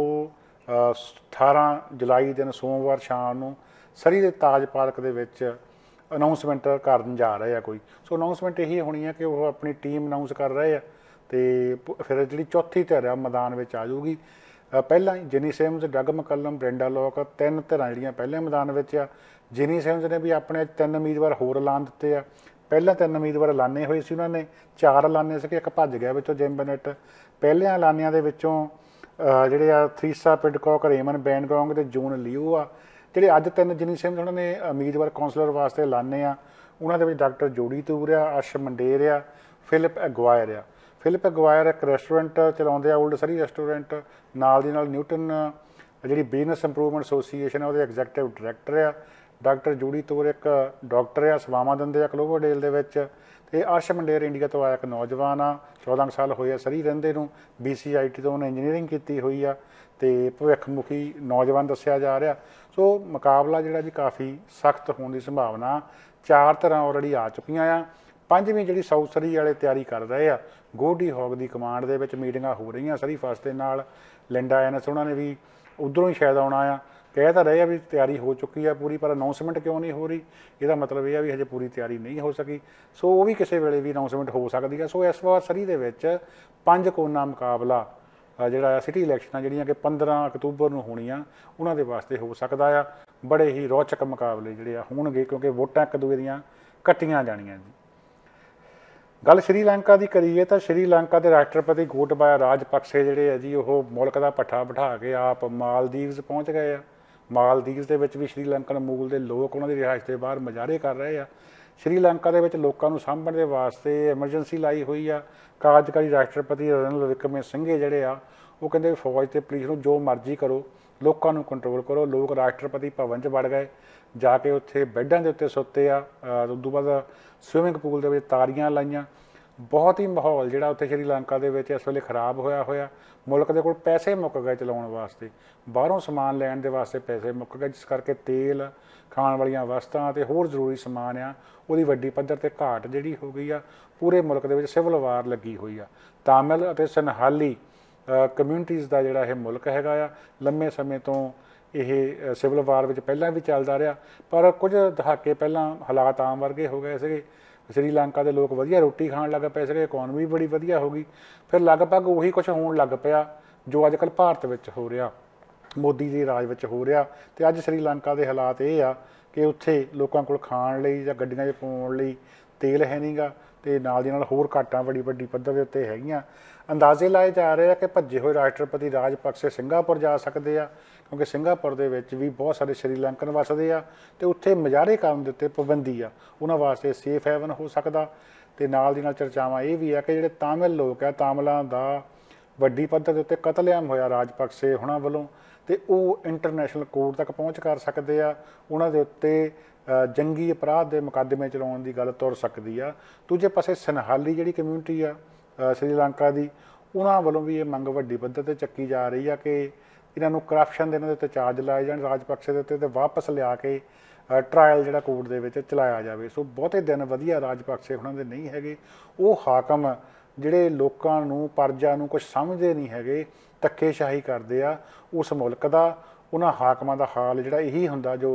18 ਜੁਲਾਈ ਦਿਨ ਸੋਮਵਾਰ ਸ਼ਾਮ ਨੂੰ ਸਰੀ ਦੇ ਤਾਜ ਪਾਰਕ ਦੇ ਵਿੱਚ ਅਨਾਉਂਸਮੈਂਟ ਕਰਨ ਜਾ ਰਹੇ ਆ ਕੋਈ ਸੋ ਅਨਾਉਂਸਮੈਂਟ ਇਹੀ ਹੋਣੀ ਆ ਕਿ ਉਹ ਆਪਣੀ ਟੀਮ ਅਨਾਉਂਸ ਕਰ ਰਹੇ ਆ ਤੇ ਫਿਰ ਜਿਹੜੀ ਚੌਥੀ ਧਿਰ ਆ ਮੈਦਾਨ ਵਿੱਚ ਆ ਜਾਊਗੀ ਪਹਿਲਾਂ ਜਿਨੀ ਸੇਮਸ ਡਗ ਮਕਲਮ ਬ੍ਰੈਂਡਾ ਲੋਕ ਤਿੰਨ ਧਿਰਾਂ ਜਿਹੜੀਆਂ ਪਹਿਲੇ ਮੈਦਾਨ ਵਿੱਚ ਆ ਜਿਨੀ ਸੇਮਸ ਨੇ ਵੀ ਆਪਣੇ ਤਿੰਨ ਉਮੀਦਵਾਰ ਹੋਰ ਐਲਾਨ ਦਿੱਤੇ ਆ ਪਹਿਲਾਂ ਤਿੰਨ ਉਮੀਦਵਾਰ ਐਲਾਨੇ ਹੋਏ ਸੀ ਉਹਨਾਂ ਨੇ ਚਾਰ ਐਲਾਨੇ ਸੀ ਕਿ ਇੱਕ ਭੱਜ ਗਿਆ ਵਿੱਚੋਂ ਜਿਮ ਬੈਨਟ ਪਹਿਲੇ ਐਲਾਨਿਆਂ ਦੇ ਵਿੱਚੋਂ ਜਿਹੜੇ ਆ ਥਰੀਸਾ ਪਿਡਕੌਕ ਰੇਮਨ ਬੈਂਡਗੋਂਗ ਤੇ ਜੂਨ ਲਿਊ ਆ ਜਿਹੜੇ ਅੱਜ ਤਿੰਨ ਜਿਨੀ ਸਿੰਘ ਉਹਨਾਂ ਨੇ ਉਮੀਦਵਾਰ ਕਾਉਂਸਲਰ ਵਾਸਤੇ ਲਾਣੇ ਆ ਉਹਨਾਂ ਦੇ ਵਿੱਚ ਡਾਕਟਰ ਜੋੜੀ ਆ ਅਸ਼ ਮੰਡੇਰ ਆ ਫਿਲਿਪ ਐਗਵਾਇਰ ਆ ਫਿਲਿਪ ਐਗਵਾਇਰ ਇੱਕ ਰੈਸਟੋਰੈਂਟ ਚਲਾਉਂਦੇ ਆ 올ਡ ਸਰੀ ਰੈਸਟੋਰੈਂਟ ਨਾਲ ਦੀ ਨਾਲ ਨਿਊਟਨ ਜਿਹੜੀ ਬਿਜ਼ਨਸ ਇੰਪਰੂਵਮੈਂਟ ਐਸੋਸੀਏਸ਼ਨ ਆ ਉਹਦੇ ਐਗਜ਼ੈਕਟਿਵ ਡਾਇਰੈਕਟਰ ਆ ਡਾਕਟਰ ਜੋੜੀ ਤੌਰ ਇੱਕ ਡਾਕਟਰ ਆ ਸਵਾਮਾ ਦਿੰਦੇ ਆ ਕਲੋਵਰਡੇਲ ਦੇ ਵਿੱਚ ਤੇ ਅਸ਼ ਮੰਡੇਰ ਇੰਡੀਆ ਤੋਂ ਆਇਆ ਇੱਕ ਨੌਜਵਾਨ ਆ 14 ਸਾਲ ਹੋਏ ਆ ਸਰੀ ਰਹਿੰਦੇ ਨੂੰ ਬੀਸੀਆਈਟੀ ਤੋਂ ਉਹਨੇ ਇੰਜੀਨੀਅਰਿੰਗ ਕੀਤੀ ਹੋਈ ਆ ਤੇ ਭਵਿੱਖਮੁਖੀ ਨੌਜਵਾਨ ਦੱਸਿਆ ਜਾ ਰਿਹਾ ਸੋ ਮੁਕਾਬਲਾ ਜਿਹੜਾ ਜੀ ਕਾਫੀ ਸਖਤ ਹੋਣ ਦੀ ਸੰਭਾਵਨਾ ਚਾਰ ਤਰ੍ਹਾਂ ਆਲਰੇਡੀ ਆ ਚੁੱਕੀਆਂ ਆ ਪੰਜਵੀਂ ਜਿਹੜੀ ਸਾਊਥ ਸਰੀ ਵਾਲੇ ਤਿਆਰੀ ਕਰ ਰਹੇ ਆ ਗੋਡੀ ਹੌਗ ਦੀ ਕਮਾਂਡ ਦੇ ਵਿੱਚ ਮੀਟਿੰਗਾਂ ਹੋ ਰਹੀਆਂ ਸਰੀ ਫਸਟ ਦੇ ਨਾਲ ਲਿੰਡਾ ਐਨਸ ਉਹਨਾਂ ਨੇ ਵੀ ਉਧਰੋਂ ਹੀ ਸ਼ਾਇਦ ਆਉਣਾ ਆ ਕਹਿ ਤਾਂ ਰਹੇ ਆ ਵੀ ਤਿਆਰੀ ਹੋ ਚੁੱਕੀ ਆ ਪੂਰੀ ਪਰ ਅਨਾਉਂਸਮੈਂਟ ਕਿਉਂ ਨਹੀਂ ਹੋ ਰਹੀ ਇਹਦਾ ਮਤਲਬ ਇਹ ਆ ਵੀ ਹਜੇ ਪੂਰੀ ਤਿਆਰੀ ਨਹੀਂ ਹੋ ਸਕੀ ਸੋ ਉਹ ਵੀ ਕਿਸੇ ਵੇਲੇ ਵੀ ਅਨਾਉਂਸਮੈਂਟ ਹੋ ਸਕਦੀ ਆ ਸੋ ਇਸ ਵਾਰ ਸਰੀ ਦੇ ਵਿੱਚ ਪੰਜ ਕੋਨਾ ਮੁਕਾਬਲਾ ਜਿਹੜਾ ਸਿਟੀ ਇਲੈਕਸ਼ਨਾਂ ਜਿਹੜੀਆਂ ਕਿ 15 ਅਕਤੂਬਰ ਨੂੰ ਹੋਣੀਆਂ ਉਹਨਾਂ ਦੇ ਵਾਸਤੇ ਹੋ ਸਕਦਾ ਆ ਬੜੇ ਹੀ ਰੌਚਕ ਮੁਕਾਬਲੇ ਜਿਹੜੇ ਆ ਹੋਣਗੇ ਕਿਉਂਕਿ ਵੋਟਾਂ ਇੱਕ ਦੂਏ ਦੀਆਂ ਕੱਟੀਆਂ ਜਾਣੀਆਂ ਜੀ ਗੱਲ ਸ਼੍ਰੀਲੰਕਾ ਦੀ ਕਰੀਏ ਤਾਂ ਸ਼੍ਰੀਲੰਕਾ ਦੇ ਰਾਸ਼ਟਰਪਤੀ ਗੋਟਬਾਇਆ ਰਾਜਪਕਸੇ ਜਿਹੜੇ ਆ ਜੀ ਉਹ ਮੁਲਕ ਦਾ ਪੱਠਾ ਬਿਠਾ ਕੇ ਆਪ ਮਾਲਦੀਵਸ ਪਹੁੰਚ ਗਏ ਆ ਮਾਲਦੀਵਸ ਦੇ ਵਿੱਚ ਵੀ ਸ਼੍ਰੀਲੰਕਨ ਮੂਲ ਦੇ ਲੋਕ ਉਹਨਾਂ ਦੀ ਰਿਹਾਇਸ਼ ਦੇ ਬਾਹਰ ਮਜ਼ਾਰੇ ਕਰ ਰਹੇ ਆ ਸ਼੍ਰੀਲੰਕਾ ਦੇ ਵਿੱਚ ਲੋਕਾਂ ਨੂੰ ਸਾਂਭਣ ਦੇ ਵਾਸਤੇ ਐਮਰਜੈਂਸੀ ਲਾਈ ਹੋਈ ਆ ਕਾਰਜਕਾਰੀ ਰਾਸ਼ਟਰਪਤੀ ਰਣਲ ਵਿਕਰਮ ਸਿੰਘੇ ਜਿਹੜੇ ਆ ਉਹ ਕਹਿੰਦੇ ਫੌਜ ਤੇ ਪੁਲਿਸ ਨੂੰ ਜੋ ਮਰਜ਼ੀ ਕਰੋ ਲੋਕਾਂ ਨੂੰ ਕੰਟਰੋਲ ਕਰੋ ਲੋਕ ਰਾਸ਼ਟਰਪਤੀ ਭਵਨ 'ਚ ਵੜ ਗਏ ਜਾ ਕੇ ਉੱਥੇ ਬੈੱਡਾਂ ਦੇ ਉੱਤੇ ਸੁੱਤੇ ਆ ਉਸ ਤੋਂ ਬਾਅਦ ਸਵਿਮਿੰਗ ਪੂਲ ਦੇ ਵਿੱਚ ਤਾਰੀਆਂ ਲਾਈਆਂ ਬਹੁਤ ਹੀ ਮਾਹੌਲ ਜਿਹੜਾ ਉੱਥੇ ਸ਼੍ਰੀ ਲੰਕਾ ਦੇ ਵਿੱਚ ਇਸ ਵੇਲੇ ਖਰਾਬ ਹੋਇਆ ਹੋਇਆ ਮੁਲਕ ਦੇ ਕੋਲ ਪੈਸੇ ਮੁੱਕ ਗਏ ਚਲਾਉਣ ਵਾਸਤੇ ਬਾਹਰੋਂ ਸਮਾਨ ਲੈਣ ਦੇ ਵਾਸਤੇ ਪੈਸੇ ਮੁੱਕ ਗਏ ਜਿਸ ਕਰਕੇ ਤੇਲ ਖਾਣ ਵਾਲੀਆਂ ਵਸਤਾਂ ਤੇ ਹੋਰ ਜ਼ਰੂਰੀ ਸਮਾਨ ਆ ਉਹਦੀ ਵੱਡੀ ਪੱਧਰ ਤੇ ਘਾਟ ਜਿਹੜੀ ਹੋ ਗਈ ਆ ਪੂਰੇ ਮੁਲਕ ਦੇ ਵਿੱਚ ਸਿਵਲ ਵਾਰ ਲੱਗੀ ਹੋਈ ਆ ਤਾਮਿਲ ਅਤੇ ਸਨਹਾਲੀ ਕਮਿਊਨਿਟੀਆਂ ਦਾ ਜਿਹੜਾ ਇਹ ਮੁਲਕ ਹੈਗਾ ਆ ਲੰਮੇ ਸਮੇਂ ਤੋਂ ਇਹ ਸਿਵਲ ਵਾਰ ਵਿੱਚ ਪਹਿਲਾਂ ਵੀ ਚੱਲਦਾ ਰਿਹਾ ਪਰ ਕੁਝ ਦਹਾਕੇ ਪਹਿਲਾਂ ਹਾਲਾਤ ਆਮ ਵਰਗੇ ਹੋ ਗਏ ਸੀਗੇ ਸ੍ਰੀਲੰਕਾ ਦੇ ਲੋਕ ਵਧੀਆ ਰੋਟੀ ਖਾਣ ਲੱਗ ਪਏ ਸਰੇ ਇਕਨੋਮੀ ਬੜੀ ਵਧੀਆ ਹੋ ਗਈ ਫਿਰ ਲਗਭਗ ਉਹੀ ਕੁਝ ਹੋਣ ਲੱਗ ਪਿਆ ਜੋ ਅੱਜ ਕੱਲ ਭਾਰਤ ਵਿੱਚ ਹੋ ਰਿਹਾ ਮੋਦੀ ਦੇ ਰਾਜ ਵਿੱਚ ਹੋ ਰਿਹਾ ਤੇ ਅੱਜ ਸ੍ਰੀਲੰਕਾ ਦੇ ਹਾਲਾਤ ਇਹ ਆ ਕਿ ਉੱਥੇ ਲੋਕਾਂ ਕੋਲ ਖਾਣ ਲਈ ਜਾਂ ਗੱਡੀਆਂ 'ਚ ਪਾਉਣ ਲਈ ਤੇਲ ਹੈ ਨਹੀਂਗਾ ਤੇ ਨਾਲ ਦੀ ਨਾਲ ਹੋਰ ਘਾਟਾਂ ਬੜੀ ਵੱਡੀ ਪੱਧਰ ਦੇ ਉੱਤੇ ਹੈਗੀਆਂ ਅੰਦਾਜ਼ੇ ਲਾਏ ਜਾ ਰਹੇ ਆ ਕਿ ਭੱਜੇ ਹੋਏ ਰਾਸ਼ਟਰਪਤੀ ਰਾਜਪਕਸੇ ਸਿੰਗਾਪੁਰ ਜਾ ਸਕਦੇ ਆ ਕਿਉਂਕਿ ਸਿੰਗਾਪੁਰ ਦੇ ਵਿੱਚ ਵੀ ਬਹੁਤ ਸਾਰੇ ਸ਼੍ਰੀਲੰਕਨ ਵਸਦੇ ਆ ਤੇ ਉੱਥੇ ਮਜਾਰੇ ਕਰਨ ਦੇ ਉੱਤੇ ਪਾਬੰਦੀ ਆ ਉਹਨਾਂ ਵਾਸਤੇ ਸੇਫ ਹੈਵਨ ਹੋ ਸਕਦਾ ਤੇ ਨਾਲ ਦੀ ਨਾਲ ਚਰਚਾਵਾਂ ਇਹ ਵੀ ਆ ਕਿ ਜਿਹੜੇ ਤਾਮਿਲ ਲੋਕ ਆ ਤਾਮਲਾਂ ਦਾ ਵੱਡੀ ਪੱਧਰ ਦੇ ਉੱਤੇ ਕਤਲੇਆਮ ਹੋਇਆ ਰਾਜਪਕਸੇ ਹੁਣਾਂ ਵੱਲੋਂ ਤੇ ਉਹ ਇੰਟਰਨੈਸ਼ਨਲ ਕੋਰਟ ਤੱਕ ਪਹੁੰਚ ਕਰ ਸਕਦੇ ਆ ਉਹਨਾਂ ਦੇ ਉੱਤੇ ਜੰਗੀ ਅਪਰਾਧ ਦੇ ਮੁਕੱਦਮੇ ਚਲਾਉਣ ਦੀ ਗੱਲ ਤੁਰ ਸਕਦੀ ਆ ਦੂਜੇ ਪਾਸੇ ਸਨਹਾਲੀ ਜਿਹੜੀ ਕਮਿਊਨਿਟੀ ਆ ਸ੍ਰੀਲੰਕਾ ਦੀ ਉਹਨਾਂ ਵੱਲੋਂ ਵੀ ਇਹ ਮੰਗ ਵੱਡੀ ਪੱਧਰ ਤੇ ਚੱਕੀ ਜਾ ਰਹੀ ਆ ਕਿ ਇਹਨਾਂ ਨੂੰ ਕਰਪਸ਼ਨ ਦੇ ਇਹਨਾਂ ਦੇ ਉੱਤੇ ਚਾਰਜ ਲਾਏ ਜਾਣ ਰਾਜਪਕਸ਼ੇ ਦੇ ਉੱਤੇ ਤੇ ਵਾਪਸ ਲਿਆ ਕੇ ਟ੍ਰਾਇਲ ਜਿਹੜਾ ਕੋਰਟ ਦੇ ਵਿੱਚ ਚਲਾਇਆ ਜਾਵੇ ਸੋ ਬਹੁਤੇ ਦਿਨ ਵਧੀਆ ਰਾਜਪਕਸ਼ੇ ਉਹਨਾਂ ਦੇ ਨਹੀਂ ਹੈਗੇ ਉਹ ਹਾਕਮ ਜਿਹੜੇ ਲੋਕਾਂ ਨੂੰ ਪਰਜਾ ਨੂੰ ਕੁਝ ਸਮਝਦੇ ਨਹੀਂ ਹੈਗੇ ਤੱਕੇਸ਼ਾਹੀ ਕਰਦੇ ਆ ਉਸ ਮੁਲਕ ਦਾ ਉਹਨਾਂ ਹਾਕਮਾਂ ਦਾ ਹਾਲ ਜਿਹੜਾ ਇਹੀ ਹੁੰਦਾ ਜੋ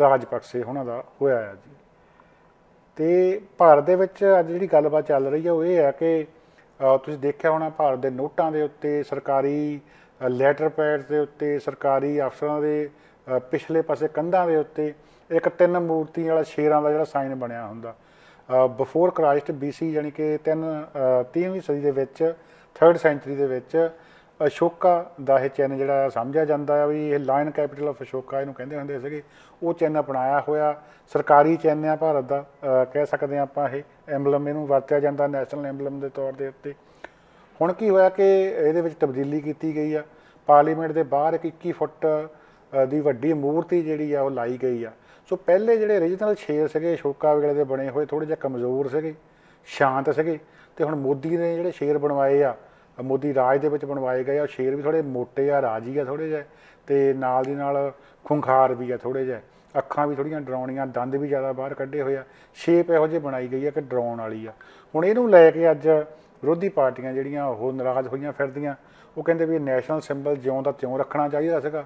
ਰਾਜਪਕਸ਼ੇ ਉਹਨਾਂ ਦਾ ਹੋਇਆ ਆ ਜੀ ਤੇ ਭਾਰਤ ਦੇ ਵਿੱਚ ਅੱਜ ਜਿਹੜੀ ਗੱਲਬਾਤ ਚੱਲ ਰਹੀ ਹੈ ਉਹ ਇਹ ਹੈ ਕਿ ਤੁਸੀਂ ਦੇਖਿਆ ਹੋਣਾ ਭਾਰਤ ਦੇ ਨੋਟਾਂ ਦੇ ਉੱਤੇ ਸਰਕਾਰੀ ਲੈਟਰ ਪੈਡਸ ਦੇ ਉੱਤੇ ਸਰਕਾਰੀ ਅਫਸਰਾਂ ਦੇ ਪਿਛਲੇ ਪਾਸੇ ਕੰਧਾਂ ਦੇ ਉੱਤੇ ਇੱਕ ਤਿੰਨ ਮੂਰਤੀ ਵਾਲਾ ਸ਼ੇਰਾਂ ਦਾ ਜਿਹੜਾ ਸਾਈਨ ਬਣਿਆ ਹੁੰਦਾ ਬਿਫੋਰ ਕ੍ਰਾਈਸਟ BC ਯਾਨੀ ਕਿ 3 30ਵੀਂ ਸਦੀ ਦੇ ਵਿੱਚ 3rd ਸੈਂਚਰੀ ਦੇ ਵਿੱਚ ਅਸ਼ੋਕਾ ਦਾ ਇਹ ਚਿੰਨ ਜਿਹੜਾ ਸਮਝਿਆ ਜਾਂਦਾ ਹੈ ਵੀ ਇਹ ਲਾਇਨ ਕੈਪੀਟਲ ਆਫ ਅਸ਼ੋਕਾ ਇਹਨੂੰ ਕਹਿੰਦੇ ਹੁੰਦੇ ਸੀਗੇ ਉਹ ਚਿੰਨ ਅਪਣਾਇਆ ਹੋਇਆ ਸਰਕਾਰੀ ਚਿੰਨ ਆ ਭਾਰਤ ਦਾ ਕਹਿ ਸਕਦੇ ਆਪਾਂ ਇਹ ਐਮਬਲਮ ਇਹਨੂੰ ਵਰਤਿਆ ਜਾਂਦਾ ਨੈਸ਼ਨਲ ਐਮਬਲਮ ਦੇ ਤੌਰ ਦੇ ਉੱਤੇ ਹੁਣ ਕੀ ਹੋਇਆ ਕਿ ਇਹਦੇ ਵਿੱਚ ਤਬਦੀਲੀ ਕੀਤੀ ਗਈ ਆ ਪਾਰਲੀਮੈਂਟ ਦੇ ਬਾਹਰ ਇੱਕ 21 ਫੁੱਟ ਦੀ ਵੱਡੀ ਮੂਰਤੀ ਜਿਹੜੀ ਆ ਉਹ ਲਾਈ ਗਈ ਆ ਸੋ ਪਹਿਲੇ ਜਿਹੜੇ origignal 6 ਸੀਗੇ ਸ਼ੋਕਾ ਵਗਲੇ ਦੇ ਬਣੇ ਹੋਏ ਥੋੜੇ ਜਿਹਾ ਕਮਜ਼ੋਰ ਸੀਗੇ ਸ਼ਾਂਤ ਸੀਗੇ ਤੇ ਹੁਣ ਮੋਦੀ ਨੇ ਜਿਹੜੇ ਸ਼ੇਰ ਬਣਵਾਏ ਆ ਮੋਦੀ ਰਾਜ ਦੇ ਵਿੱਚ ਬਣਵਾਏ ਗਏ ਆ ਸ਼ੇਰ ਵੀ ਥੋੜੇ ਮੋਟੇ ਆ ਰਾਜੀ ਆ ਥੋੜੇ ਜਿਹਾ ਤੇ ਨਾਲ ਦੀ ਨਾਲ ਖੁੰਖਾਰ ਵੀ ਆ ਥੋੜੇ ਜਿਹਾ ਅੱਖਾਂ ਵੀ ਥੋੜੀਆਂ ਡਰਾਉਣੀਆਂ ਦੰਦ ਵੀ ਜ਼ਿਆਦਾ ਬਾਹਰ ਕੱਢੇ ਹੋਏ ਆ ਸ਼ੇਪ ਇਹੋ ਜਿਹੀ ਬਣਾਈ ਗਈ ਹੈ ਕਿ ਡਰਾਉਣ ਵਾਲੀ ਆ ਹੁਣ ਇਹਨੂੰ ਲੈ ਕੇ ਅੱਜ ਵਿਰੋਧੀ ਪਾਰਟੀਆਂ ਜਿਹੜੀਆਂ ਉਹ ਨਾਰਾਜ਼ ਹੋਈਆਂ ਫਿਰਦੀਆਂ ਉਹ ਕਹਿੰਦੇ ਵੀ ਨੈਸ਼ਨਲ ਸਿੰਬਲ ਜਿਉਂ ਦਾ ਤਿਉਂ ਰੱਖਣਾ ਚਾਹੀਦਾ ਸੀਗਾ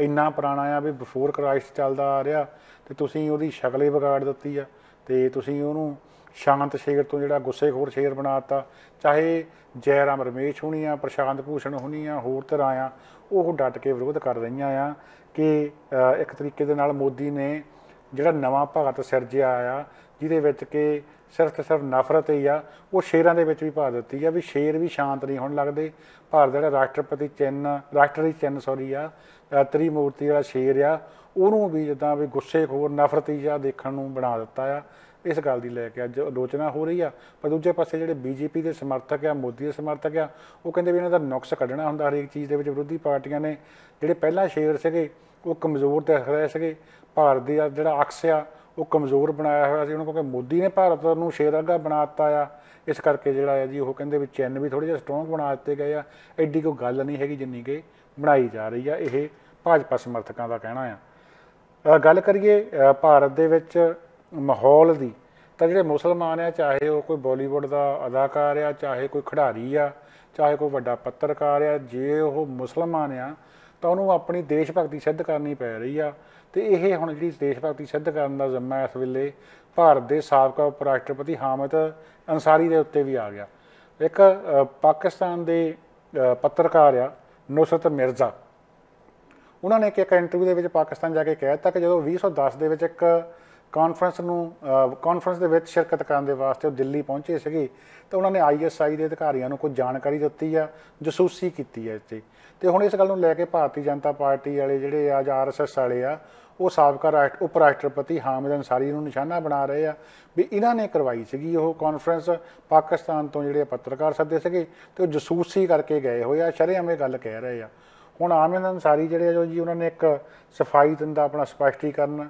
ਇੰਨਾ ਪੁਰਾਣਾ ਆ ਵੀ ਬਿਫੋਰ ਕ੍ਰਾਈਸਟ ਚੱਲਦਾ ਆ ਰਿਹਾ ਤੇ ਤੁਸੀਂ ਉਹਦੀ ਸ਼ਕਲ ਹੀ ਵਿਗਾੜ ਦਿੱਤੀ ਆ ਤੇ ਤੁਸੀਂ ਉਹਨੂੰ ਸ਼ਾਂਤ ਸ਼ੇਰ ਤੋਂ ਜਿਹੜਾ ਗੁੱਸੇਖੋਰ ਸ਼ੇਰ ਬਣਾਤਾ ਚਾਹੇ ਜੈਰਾਮ ਰਮੇਸ਼ ਹੋਣੀ ਆ ਪ੍ਰਸ਼ਾਂਤ ਭੂਸ਼ਣ ਹੋਣੀ ਆ ਹੋਰ ਤਰ੍ਹਾਂ ਆ ਉਹ ਡਟ ਕੇ ਵਿਰੋਧ ਕਰ ਰਹੀਆਂ ਆ ਕਿ ਇੱਕ ਤਰੀਕੇ ਦੇ ਨਾਲ ਮੋਦੀ ਨੇ ਜਿਹੜਾ ਨਵਾਂ ਭਾਰਤ ਸਿਰਜਿਆ ਆ ਜਿਹਦੇ ਵਿੱਚ ਕਿ ਸਿਰਫ ਤੇ ਸਿਰਫ ਨਫ਼ਰਤ ਹੀ ਆ ਉਹ ਸ਼ੇਰਾਂ ਦੇ ਵਿੱਚ ਵੀ ਪਾ ਦਿੱਤੀ ਆ ਵੀ ਸ਼ੇਰ ਵੀ ਸ਼ਾਂਤ ਨਹੀਂ ਹੋਣ ਲੱਗਦੇ ਭਾਰਤ ਦਾ ਰਾਸ਼ਟਰਪਤੀ ਚਿੰਨ ਰਾਸ਼ਟਰੀ ਚਿੰਨ ਸੌਰੀ ਆ ਤਰੀ ਮੂਰਤੀ ਵਾਲਾ ਸ਼ੇਰ ਆ ਉਹਨੂੰ ਵੀ ਜਿੱਦਾਂ ਵੀ ਗੁੱਸੇ ਖੋਰ ਨਫ਼ਰਤੀ ਜਿਹਾ ਦੇਖਣ ਨੂੰ ਬਣਾ ਦਿੱਤਾ ਆ ਇਸ ਗੱਲ ਦੀ ਲੈ ਕੇ ਅੱਜ ਆਲੋਚਨਾ ਹੋ ਰਹੀ ਆ ਪਰ ਦੂਜੇ ਪਾਸੇ ਜਿਹੜੇ ਬੀਜੇਪੀ ਦੇ ਸਮਰਥਕ ਆ ਮੋਦੀ ਦੇ ਸਮਰਥਕ ਆ ਉਹ ਕਹਿੰਦੇ ਵੀ ਇਹਨਾਂ ਦਾ ਨੁਕਸ ਕੱਢਣਾ ਹੁੰਦਾ ਹਰੇਕ ਚੀਜ਼ ਦੇ ਵਿੱਚ ਵਿਰੋਧੀ ਪਾਰਟੀਆਂ ਨੇ ਜਿਹੜੇ ਪਹਿਲਾਂ ਸ਼ੇਰ ਸੀਗੇ ਉਹ ਕਮਜ਼ੋਰ ਦਿਖ ਰਹੇ ਸੀਗੇ ਭਾਰਤ ਦੇ ਜਿਹੜਾ ਅਕਸ ਆ ਉਹ ਕਮਜ਼ੋਰ ਬਣਾਇਆ ਹੋਇਆ ਸੀ ਉਹਨਾਂ ਕੋਲ ਕਿ ਮੋਦੀ ਨੇ ਭਾਰਤ ਨੂੰ ਸ਼ੇਰ ਅੱਗਾ ਬਣਾ ਦਿੱਤਾ ਆ ਇਸ ਕਰਕੇ ਜਿਹੜਾ ਆ ਜੀ ਉਹ ਕਹਿੰਦੇ ਵੀ ਚੈਨ ਵੀ ਥੋੜੇ ਜਿਹਾ ਸਟਰੋਂਗ ਬਣਾ ਦਿੱਤੇ ਗਏ ਆ ਐਡੀ ਕੋਈ ਗੱਲ ਨਹੀਂ ਹੈਗੀ ਜਿੰਨੀ ਕਿ ਬਣਾਈ ਜਾ ਰਹੀ ਆ ਇਹ ਭਾਜਪਾ ਸਮਰਥਕਾਂ ਦਾ ਕਹਿਣਾ ਆ ਗੱਲ ਕਰੀਏ ਭਾਰਤ ਦੇ ਵਿੱਚ ਮਾਹੌਲ ਦੀ ਤਾਂ ਜਿਹੜੇ ਮੁਸਲਮਾਨ ਆ ਚਾਹੇ ਉਹ ਕੋਈ ਬਾਲੀਵੁੱਡ ਦਾ ਅਦਾਕਾਰ ਆ ਚਾਹੇ ਕੋਈ ਖਿਡਾਰੀ ਆ ਚਾਹੇ ਕੋਈ ਵੱਡਾ ਪੱਤਰਕਾਰ ਆ ਜੇ ਉਹ ਮੁਸਲਮਾਨ ਆ ਤਾਂ ਉਹਨੂੰ ਆਪਣੀ ਦੇਸ਼ ਭਗਤੀ ਸਿੱਧ ਕਰਨੀ ਪੈ ਰਹੀ ਆ ਤੇ ਇਹ ਹੁਣ ਜਿਹੜੀ ਦੇਸ਼ ਭਗਤੀ ਸਿੱਧ ਕਰਨ ਦਾ ਜ਼ਿੰਮਾ ਇਸ ਵੇਲੇ ਭਾਰਤ ਦੇ ਸਾਬਕਾ ਉਪ ਰਾਸ਼ਟਰਪਤੀ ਹਾਮਦ ਅਨਸਾਰੀ ਦੇ ਉੱਤੇ ਵੀ ਆ ਗਿਆ ਇੱਕ ਪਾਕਿਸਤਾਨ ਦੇ ਪੱਤਰਕਾਰ ਆ ਨੁਸਰਤ ਮਿਰਜ਼ਾ ਉਹਨਾਂ ਨੇ ਇੱਕ ਇੰਟਰਵਿਊ ਦੇ ਵਿੱਚ ਪਾਕਿਸਤਾਨ ਜਾ ਕੇ ਦਿੱਤਾ ਕਿ ਜਦੋਂ 2010 ਦੇ ਵਿੱਚ ਇੱਕ ਕਾਨਫਰੰਸ ਨੂੰ ਕਾਨਫਰੰਸ ਦੇ ਵਿੱਚ ਸ਼ਿਰਕਤ ਕਰਨ ਦੇ ਵਾਸਤੇ ਉਹ ਦਿੱਲੀ ਪਹੁੰਚੇ ਸੀਗੇ ਤੇ ਉਹਨਾਂ ਨੇ ਆਈਐਸਆਈ ਦੇ ਅਧਿਕਾਰੀਆਂ ਨੂੰ ਕੋਈ ਜਾਣਕਾਰੀ ਦਿੱਤੀ ਆ ਜਸੂਸੀ ਕੀਤੀ ਆ ਇੱਥੇ ਤੇ ਹੁਣ ਇਸ ਗੱਲ ਨੂੰ ਲੈ ਕੇ ਭਾਰਤੀ ਜਨਤਾ ਪਾਰਟੀ ਵਾਲੇ ਜਿਹੜੇ ਆ ਜਾਂ ਆਰਐਸਐਸ ਵਾਲੇ ਆ ਉਹ ਸਾਬਕਾ ਰਾਸ਼ਟਰ ਉਪ ਰਾਸ਼ਟਰਪਤੀ ਹਾਮਿਦ ਅਨਸਾਰੀ ਨੂੰ ਨਿਸ਼ਾਨਾ ਬਣਾ ਰਹੇ ਆ ਵੀ ਇਹਨਾਂ ਨੇ ਕਰਵਾਈ ਸੀਗੀ ਉਹ ਕਾਨਫਰੰਸ ਪਾਕਿਸਤਾਨ ਤੋਂ ਜਿਹੜੇ ਪੱਤਰਕਾਰ ਸੱਦੇ ਸੀਗੇ ਤੇ ਉਹ ਜਸੂਸੀ ਕਰਕੇ ਗਏ ਹੋਏ ਆ ਸ਼ਰੇਆਮ ਇਹ ਗੱਲ ਕਹਿ ਰਹੇ ਆ ਹੁਣ ਆਮਿਦ ਅਨਸਾਰੀ ਜਿਹੜੇ ਆ ਜੋ ਜੀ ਉਹਨਾਂ ਨੇ ਇੱਕ ਸਫਾਈ ਦਿੰਦਾ ਆਪਣਾ ਸਪਸ਼ਟੀਕਰਨ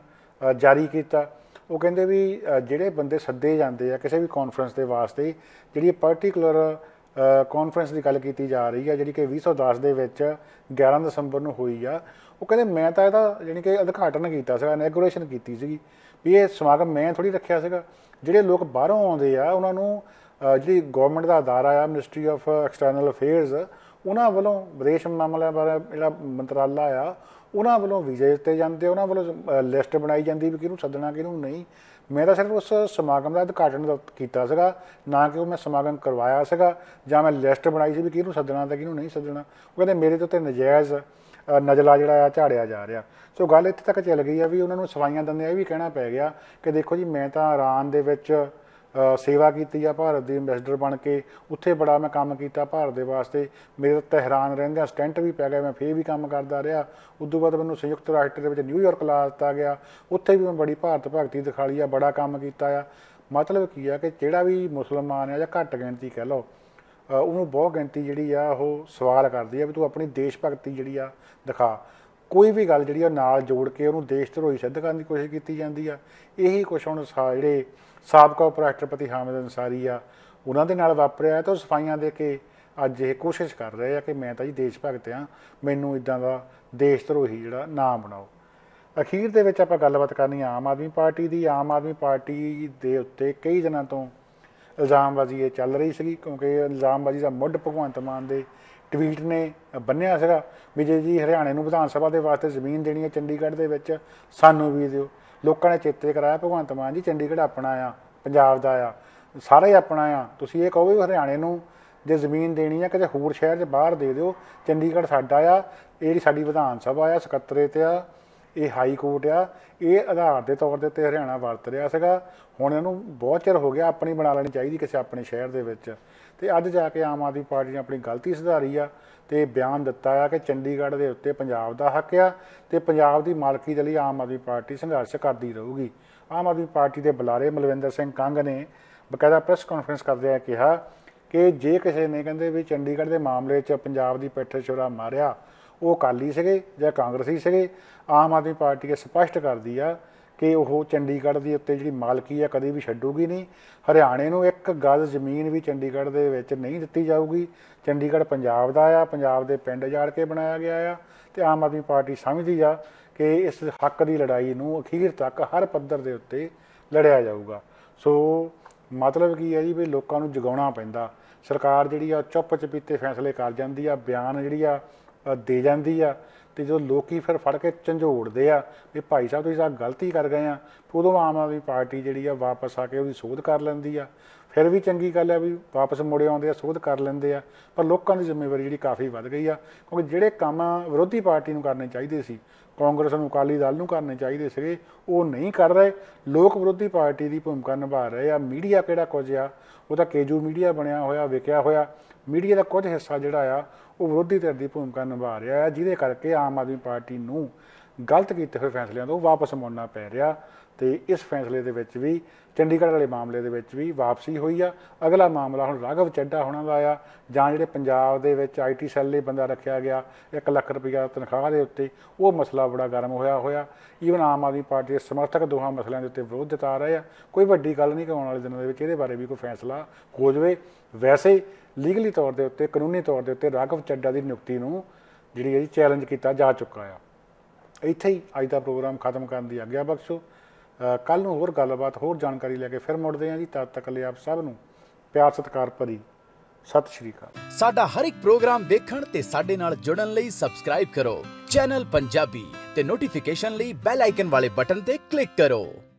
ਜਾਰੀ ਕੀਤਾ ਉਹ ਕਹਿੰਦੇ ਵੀ ਜਿਹੜੇ ਬੰਦੇ ਸੱਦੇ ਜਾਂਦੇ ਆ ਕਿਸੇ ਵੀ ਕਾਨਫਰੰਸ ਦੇ ਵਾਸਤੇ ਜਿਹੜੀ ਪਾਰਟਿਕੂਲਰ ਕਾਨਫਰੰਸ ਦੀ ਗੱਲ ਕੀਤੀ ਜਾ ਰਹੀ ਹੈ ਜਿਹੜੀ ਕਿ 2010 ਦੇ ਵਿੱਚ 11 ਦਸੰਬਰ ਨੂੰ ਹੋਈ ਆ ਉਹ ਕਹਿੰਦੇ ਮੈਂ ਤਾਂ ਇਹਦਾ ਜਾਨੀ ਕਿ ਉਦਘਾਟਨ ਕੀਤਾ ਸੀਗਾ ਇਨੋਗ੍ਰੇਸ਼ਨ ਕੀਤੀ ਸੀਗੀ ਵੀ ਇਹ ਸਮਾਗਮ ਮੈਂ ਥੋੜੀ ਰੱਖਿਆ ਸੀਗਾ ਜਿਹੜੇ ਲੋਕ ਬਾਹਰੋਂ ਆਉਂਦੇ ਆ ਉਹਨਾਂ ਨੂੰ ਜਿਹੜੀ ਗਵਰਨਮੈਂਟ ਦਾ ਅਧਾਰ ਆ ਮਿਨਿਸਟਰੀ ਆਫ ਐਕਸਟਰਨਲ ਅਫੇਅਰਸ ਉਹਨਾਂ ਵੱਲੋਂ ਵਿਦੇਸ਼ ਮਾਮਲਿਆਂ ਬਾਰੇ ਜਿਹੜਾ ਮੰਤਰਾਲਾ ਆ ਉਹਨਾਂ ਵੱਲੋਂ ਵੀਜ਼ੇ ਦਿੱਤੇ ਜਾਂਦੇ ਉਹਨਾਂ ਵੱਲੋਂ ਲਿਸਟ ਬਣਾਈ ਜਾਂਦੀ ਵੀ ਕਿਹਨੂੰ ਸੱਦਣਾ ਕਿਹਨੂੰ ਨਹੀਂ ਮੈਂ ਤਾਂ ਸਿਰਫ ਉਸ ਸਮਾਗਮ ਦਾ ਉਦਘਾਟਨ ਕੀਤਾ ਸੀਗਾ ਨਾ ਕਿ ਉਹ ਮੈਂ ਸਮਾਗਮ ਕਰਵਾਇਆ ਸੀਗਾ ਜਾਂ ਮੈਂ ਲਿਸਟ ਬਣਾਈ ਸੀ ਵੀ ਕਿਹਨੂੰ ਸੱਦਣਾ ਤੇ ਕਿਹਨੂੰ ਨਹੀਂ ਸੱਦਣਾ ਉਹ ਕਹਿੰਦੇ ਮੇਰੇ ਤੋਂ ਤੇ ਨਜਾਇਜ਼ ਨਜਲਾ ਜਿਹੜਾ ਆ ਝਾੜਿਆ ਜਾ ਰਿਹਾ ਸੋ ਗੱਲ ਇੱਥੇ ਤੱਕ ਚੱਲ ਗਈ ਆ ਵੀ ਉਹਨਾਂ ਨੂੰ ਸਵਾਈਆਂ ਦੰਦੇ ਇਹ ਵੀ ਕਹਿਣਾ ਪੈ ਗਿਆ ਕਿ ਦੇਖੋ ਜੀ ਮੈਂ ਤਾਂ ਇਰਾਨ ਦੇ ਵਿੱਚ ਸੇਵਾ ਕੀਤੀ ਆ ਭਾਰਤ ਦੀ ਐਮਬੈਸਡਰ ਬਣ ਕੇ ਉੱਥੇ ਬੜਾ ਮੈਂ ਕੰਮ ਕੀਤਾ ਭਾਰਤ ਦੇ ਵਾਸਤੇ ਮੇਰੇ ਤਹਿਰਾਨ ਰਹਿੰਦਿਆਂ ਸਟੈਂਟ ਵੀ ਪੈ ਗਿਆ ਮੈਂ ਫੇਰ ਵੀ ਕੰਮ ਕਰਦਾ ਰਿਹਾ ਉਸ ਤੋਂ ਬਾਅਦ ਮੈਨੂੰ ਸੰਯੁਕਤ ਰਾਸ਼ਟਰ ਦੇ ਵਿੱਚ ਨਿਊਯਾਰਕ ਲਾ ਦਿੱਤਾ ਗਿਆ ਉੱਥੇ ਵੀ ਮੈਂ ਬੜੀ ਭਾਰਤ ਭਗਤੀ ਦਿਖਾਲੀ ਆ ਬੜਾ ਕੰਮ ਕੀਤਾ ਆ ਮਤਲਬ ਕੀ ਆ ਕਿ ਜਿਹੜਾ ਵੀ ਮੁਸਲਮਾਨ ਆ ਜਾਂ ਘੱਟ ਗਿਣਤੀ ਕਹਿ ਲਓ ਉਹਨੂੰ ਬਹੁਤ ਗਿਣਤੀ ਜਿਹੜੀ ਆ ਉਹ ਸਵਾਲ ਕਰਦੀ ਆ ਵੀ ਤੂੰ ਆਪਣੀ ਦੇਸ਼ ਭਗਤੀ ਜਿਹੜੀ ਆ ਦਿਖਾ ਕੋਈ ਵੀ ਗੱਲ ਜਿਹੜੀ ਆ ਨਾਲ ਜੋੜ ਕੇ ਉਹਨੂੰ ਦੇਸ਼ ਧਰੋਈ ਸਿੱਧ ਕਰਨ ਦੀ ਕੋਸ਼ਿਸ਼ ਕੀਤੀ ਜਾਂਦੀ ਆ ਇਹੀ ਕੁਝ ਹੁਣ ਜਿਹੜੇ ਸਾਬਕਾ ਉਪਰਾਸ਼ਟਰਪਤੀ ਹਾਮਦ ਅਨਸਾਰੀ ਆ ਉਹਨਾਂ ਦੇ ਨਾਲ ਵਾਪਰਿਆ ਤਾਂ ਸਫਾਈਆਂ ਦੇ ਕੇ ਅੱਜ ਇਹ ਕੋਸ਼ਿਸ਼ ਕਰ ਰਹੇ ਆ ਕਿ ਮੈਂ ਤਾਂ ਜੀ ਦੇਸ਼ ਭਗਤ ਆ ਮੈਨੂੰ ਇਦਾਂ ਦਾ ਦੇਸ਼ ਧਰੋਹੀ ਜਿਹੜਾ ਨਾਮ ਬਣਾਓ ਅਖੀਰ ਦੇ ਵਿੱਚ ਆਪਾਂ ਗੱਲਬਾਤ ਕਰਨੀ ਆ ਆਮ ਆਦਮੀ ਪਾਰਟੀ ਦੀ ਆਮ ਆਦਮੀ ਪਾਰਟੀ ਦੇ ਉੱਤੇ ਕਈ ਦਿਨਾਂ ਤੋਂ ਇਲਜ਼ਾਮਬਾਜ਼ੀ ਇਹ ਚੱਲ ਰਹੀ ਸੀ ਕਿਉਂਕਿ ਇਲਜ਼ਾਮਬਾਜ਼ੀ ਦਾ ਮੁੱਢ ਭਗਵੰਤ ਮਾਨ ਦੇ ਟਵੀਟ ਨੇ ਬੰਨਿਆ ਸੀਗਾ ਵੀ ਜੇ ਜੀ ਹਰਿਆਣੇ ਨੂੰ ਵਿਧਾਨ ਸਭਾ ਦੇ ਵਾਸਤੇ ਜ਼ਮੀਨ ਦੇਣੀ ਹੈ ਚੰਡੀਗੜ੍ਹ ਦੇ ਵਿੱਚ ਸਾਨੂੰ ਵੀ ਦਿਓ ਲੋਕਾਂ ਨੇ ਚੇਤੇ ਕਰਾਇਆ ਭਗਵੰਤ ਮਾਨ ਜੀ ਚੰਡੀਗੜ੍ਹ ਆਪਣਾ ਆ ਪੰਜਾਬ ਦਾ ਆ ਸਾਰੇ ਆਪਣਾ ਆ ਤੁਸੀਂ ਇਹ ਕਹੋ ਵੀ ਹਰਿਆਣੇ ਨੂੰ ਜੇ ਜ਼ਮੀਨ ਦੇਣੀ ਹੈ ਕਿਤੇ ਹੋਰ ਸ਼ਹਿਰ ਦੇ ਬਾਹਰ ਦੇ ਦਿਓ ਚੰਡੀਗੜ੍ਹ ਸਾਡਾ ਆ ਇਹ ਸਾਡੀ ਵਿਧਾਨ ਸਭਾ ਆ ਸਕੱਤਰੇ ਤੇ ਆ ਇਹ ਹਾਈ ਕੋਰਟ ਆ ਇਹ ਆਧਾਰ ਦੇ ਤੌਰ ਦੇ ਉੱਤੇ ਹਰਿਆਣਾ ਵਰਤ ਰਿਹਾ ਸੀਗਾ ਹੁਣ ਇਹਨੂੰ ਬਹੁਤ ਚਿਰ ਹੋ ਗਿਆ ਆਪਣੀ ਬਣਾ ਲੈਣੀ ਚਾਹੀਦੀ ਕਿਸੇ ਆਪਣੇ ਸ਼ਹਿਰ ਦੇ ਵਿੱਚ ਤੇ ਅੱਜ ਜਾ ਕੇ ਆਮ ਆਦਮੀ ਪਾਰਟੀ ਨੇ ਆਪਣੀ ਗਲਤੀ ਸੁਧਾਰੀ ਆ ਤੇ ਬਿਆਨ ਦਿੱਤਾ ਆ ਕਿ ਚੰਡੀਗੜ੍ਹ ਦੇ ਉੱਤੇ ਪੰਜਾਬ ਦਾ ਹੱਕ ਆ ਤੇ ਪੰਜਾਬ ਦੀ ਮਾਲਕੀ ਦੇ ਲਈ ਆਮ ਆਦਮੀ ਪਾਰਟੀ ਸੰਘਰਸ਼ ਕਰਦੀ ਰਹੂਗੀ ਆਮ ਆਦਮੀ ਪਾਰਟੀ ਦੇ ਬੁਲਾਰੇ ਮਲਵਿੰਦਰ ਸਿੰਘ ਕੰਗ ਨੇ ਬਕਾਇਦਾ ਪ੍ਰੈਸ ਕਾਨਫਰੰਸ ਕਰਦੇ ਆ ਕਿਹਾ ਕਿ ਜੇ ਕਿਸੇ ਨੇ ਕਹਿੰਦੇ ਵੀ ਚੰਡੀਗੜ੍ਹ ਦੇ ਮਾਮਲੇ 'ਚ ਪੰਜਾਬ ਦੀ ਪਿੱਠ ਛੁਰਾ ਮਾਰਿਆ ਉਹ ਕਾਲੀ ਸੀਗੇ ਜਾਂ ਕਾਂਗਰਸੀ ਸੀਗੇ ਆਮ ਆਦਮੀ ਪਾਰਟੀ ਇਹ ਸਪਸ਼ਟ ਕਰਦੀ ਆ ਕਿ ਉਹ ਚੰਡੀਗੜ੍ਹ ਦੀ ਉੱਤੇ ਜਿਹੜੀ ਮਾਲਕੀ ਆ ਕਦੇ ਵੀ ਛੱਡੂਗੀ ਨਹੀਂ ਹਰਿਆਣੇ ਨੂੰ ਇੱਕ ਗੱਲ ਜ਼ਮੀਨ ਵੀ ਚੰਡੀਗੜ੍ਹ ਦੇ ਵਿੱਚ ਨਹੀਂ ਦਿੱਤੀ ਜਾਊਗੀ ਚੰਡੀਗੜ੍ਹ ਪੰਜਾਬ ਦਾ ਆ ਪੰਜਾਬ ਦੇ ਪਿੰਡ ਜਾੜ ਕੇ ਬਣਾਇਆ ਗਿਆ ਆ ਤੇ ਆਮ ਆਦਮੀ ਪਾਰਟੀ ਸਮਝਦੀ ਆ ਕਿ ਇਸ ਹੱਕ ਦੀ ਲੜਾਈ ਨੂੰ ਅਖੀਰ ਤੱਕ ਹਰ ਪੱਧਰ ਦੇ ਉੱਤੇ ਲੜਿਆ ਜਾਊਗਾ ਸੋ ਮਤਲਬ ਕੀ ਹੈ ਜੀ ਵੀ ਲੋਕਾਂ ਨੂੰ ਜਗਾਉਣਾ ਪੈਂਦਾ ਸਰਕਾਰ ਜਿਹੜੀ ਆ ਚੁੱਪ ਚਪੀਤੇ ਫੈਸਲੇ ਕਰ ਜਾਂਦੀ ਆ ਬਿਆਨ ਜਿਹੜੀ ਆ ਦੇ ਜਾਂਦੀ ਆ ਤੇ ਜਦੋਂ ਲੋਕੀ ਫਿਰ ਫੜ ਕੇ ਝੰਜੋੜਦੇ ਆ ਵੀ ਭਾਈ ਸਾਹਿਬ ਤੁਸੀਂ ਆ ਗਲਤੀ ਕਰ ਗਏ ਆ ਉਦੋਂ ਆਮ ਆਦਮੀ ਪਾਰਟੀ ਜਿਹੜੀ ਆ ਵਾਪਸ ਆ ਕੇ ਉਹਦੀ ਸੋਧ ਕਰ ਲੈਂਦੀ ਆ ਫਿਰ ਵੀ ਚੰਗੀ ਗੱਲ ਆ ਵੀ ਵਾਪਸ ਮੁੜੇ ਆਉਂਦੇ ਆ ਸੋਧ ਕਰ ਲੈਂਦੇ ਆ ਪਰ ਲੋਕਾਂ ਦੀ ਜ਼ਿੰਮੇਵਾਰੀ ਜਿਹੜੀ ਕਾਫੀ ਵੱਧ ਗਈ ਆ ਕਿਉਂਕਿ ਜਿਹੜੇ ਕੰਮ ਵਿਰੋਧੀ ਪਾਰਟੀ ਨੂੰ ਕਰਨੇ ਚਾਹੀਦੇ ਸੀ ਕਾਂਗਰਸ ਨੂੰ ਅਕਾਲੀ ਦਲ ਨੂੰ ਕਰਨੇ ਚਾਹੀਦੇ ਸੀਗੇ ਉਹ ਨਹੀਂ ਕਰ ਰਹੇ ਲੋਕ ਵਿਰੋਧੀ ਪਾਰਟੀ ਦੀ ਭੂਮਿਕਾ ਨਿਭਾ ਰਹੇ ਆ ਮੀਡੀਆ ਕਿਹੜਾ ਕੁਝ ਆ ਉਹ ਤਾਂ ਕੇਜੂ ਮੀਡੀਆ ਬਣਿਆ ਹੋਇਆ ਵਿਕਿਆ ਹੋਇਆ ਮੀਡੀਆ ਦਾ ਕੁਝ ਹਿੱਸਾ ਜਿਹੜਾ ਆ ਉਹ ਵਿਰੋਧੀ ਧਿਰ ਦੀ ਭੂਮਿਕਾ ਨਿਭਾ ਰਿਹਾ ਹੈ ਜਿਹਦੇ ਕਰਕੇ ਆਮ ਆਦਮੀ ਪਾਰਟੀ ਨੂੰ ਗਲਤ ਕੀਤੇ ਹੋਏ ਫੈਸਲਿਆਂ ਤੋਂ ਵਾਪਸ ਮੁੜਨਾ ਪੈ ਰਿਹਾ ਤੇ ਇਸ ਫੈਸਲੇ ਦੇ ਵਿੱਚ ਵੀ ਚੰਡੀਗੜ੍ਹ ਵਾਲੇ ਮਾਮਲੇ ਦੇ ਵਿੱਚ ਵੀ ਵਾਪਸੀ ਹੋਈ ਆ ਅਗਲਾ ਮਾਮਲਾ ਹੁਣ ਰਾਘਵ ਚੱਡਾ ਹੋਣਾ ਦਾ ਆ ਜਾਂ ਜਿਹੜੇ ਪੰਜਾਬ ਦੇ ਵਿੱਚ ਆਈਟੀ ਸੈੱਲ ਲਈ ਬੰਦਾ ਰੱਖਿਆ ਗਿਆ 1 ਲੱਖ ਰੁਪਇਆ ਤਨਖਾਹ ਦੇ ਉੱਤੇ ਉਹ ਮਸਲਾ ਬੜਾ ਗਰਮ ਹੋਇਆ ਹੋਇਆ ਈਵਨ ਆਮ ਆਦਮੀ ਪਾਰਟੀ ਦੇ ਸਮਰਥਕ ਦੋਹਾਂ ਮਸਲਿਆਂ ਦੇ ਉੱਤੇ ਵਿਰੋਧ ਜਤਾ ਰਹੇ ਆ ਕੋਈ ਵੱਡੀ ਗੱਲ ਨਹੀਂ ਕਿ ਆਉਣ ਵਾਲੇ ਦਿਨਾਂ ਦੇ ਵਿੱਚ ਇਹਦੇ ਬਾਰੇ ਵੀ ਕੋਈ ਫੈਸਲਾ ਹੋ ਜਾਵੇ ਵੈਸੇ ਲੀਗਲੀ ਤੌਰ ਦੇ ਉੱਤੇ ਕਾਨੂੰਨੀ ਤੌਰ ਦੇ ਉੱਤੇ ਰਾਘਵ ਚੱਡਾ ਦੀ ਨਿਯੁਕਤੀ ਨੂੰ ਜਿਹੜੀ ਹੈ ਜੀ ਚੈਲੰਜ ਕੀਤਾ ਜਾ ਚੁੱਕਾ ਆ ਇੱਥੇ ਹੀ ਅੱਜ ਦਾ ਪ੍ਰੋਗਰਾਮ ਖਤਮ ਕਰਨ ਦੀ ਆਗਿਆ ਬਖਸ਼ੋ ਕੱਲ ਨੂੰ ਹੋਰ ਗੱਲਬਾਤ ਹੋਰ ਜਾਣਕਾਰੀ ਲੈ ਕੇ ਫਿਰ ਮੁੜਦੇ ਆਂ ਜੀ ਤਦ ਤੱਕ ਲਈ ਆਪ ਸਭ ਨੂੰ ਪਿਆਰ ਸਤਿਕਾਰ ਭਰੀ ਸਤਿ ਸ਼੍ਰੀ ਅਕਾਲ ਸਾਡਾ ਹਰ ਇੱਕ ਪ੍ਰੋਗਰਾਮ ਦੇਖਣ ਤੇ ਸਾਡੇ ਨਾਲ ਜੁੜਨ ਲਈ ਸਬਸਕ੍ਰਾਈਬ ਕਰੋ ਚੈਨਲ ਪੰਜਾਬੀ ਤੇ ਨੋਟੀਫਿਕੇਸ਼ਨ ਲਈ ਬੈਲ ਆਈਕਨ ਵਾਲੇ ਬਟਨ ਤੇ ਕਲਿੱਕ ਕਰੋ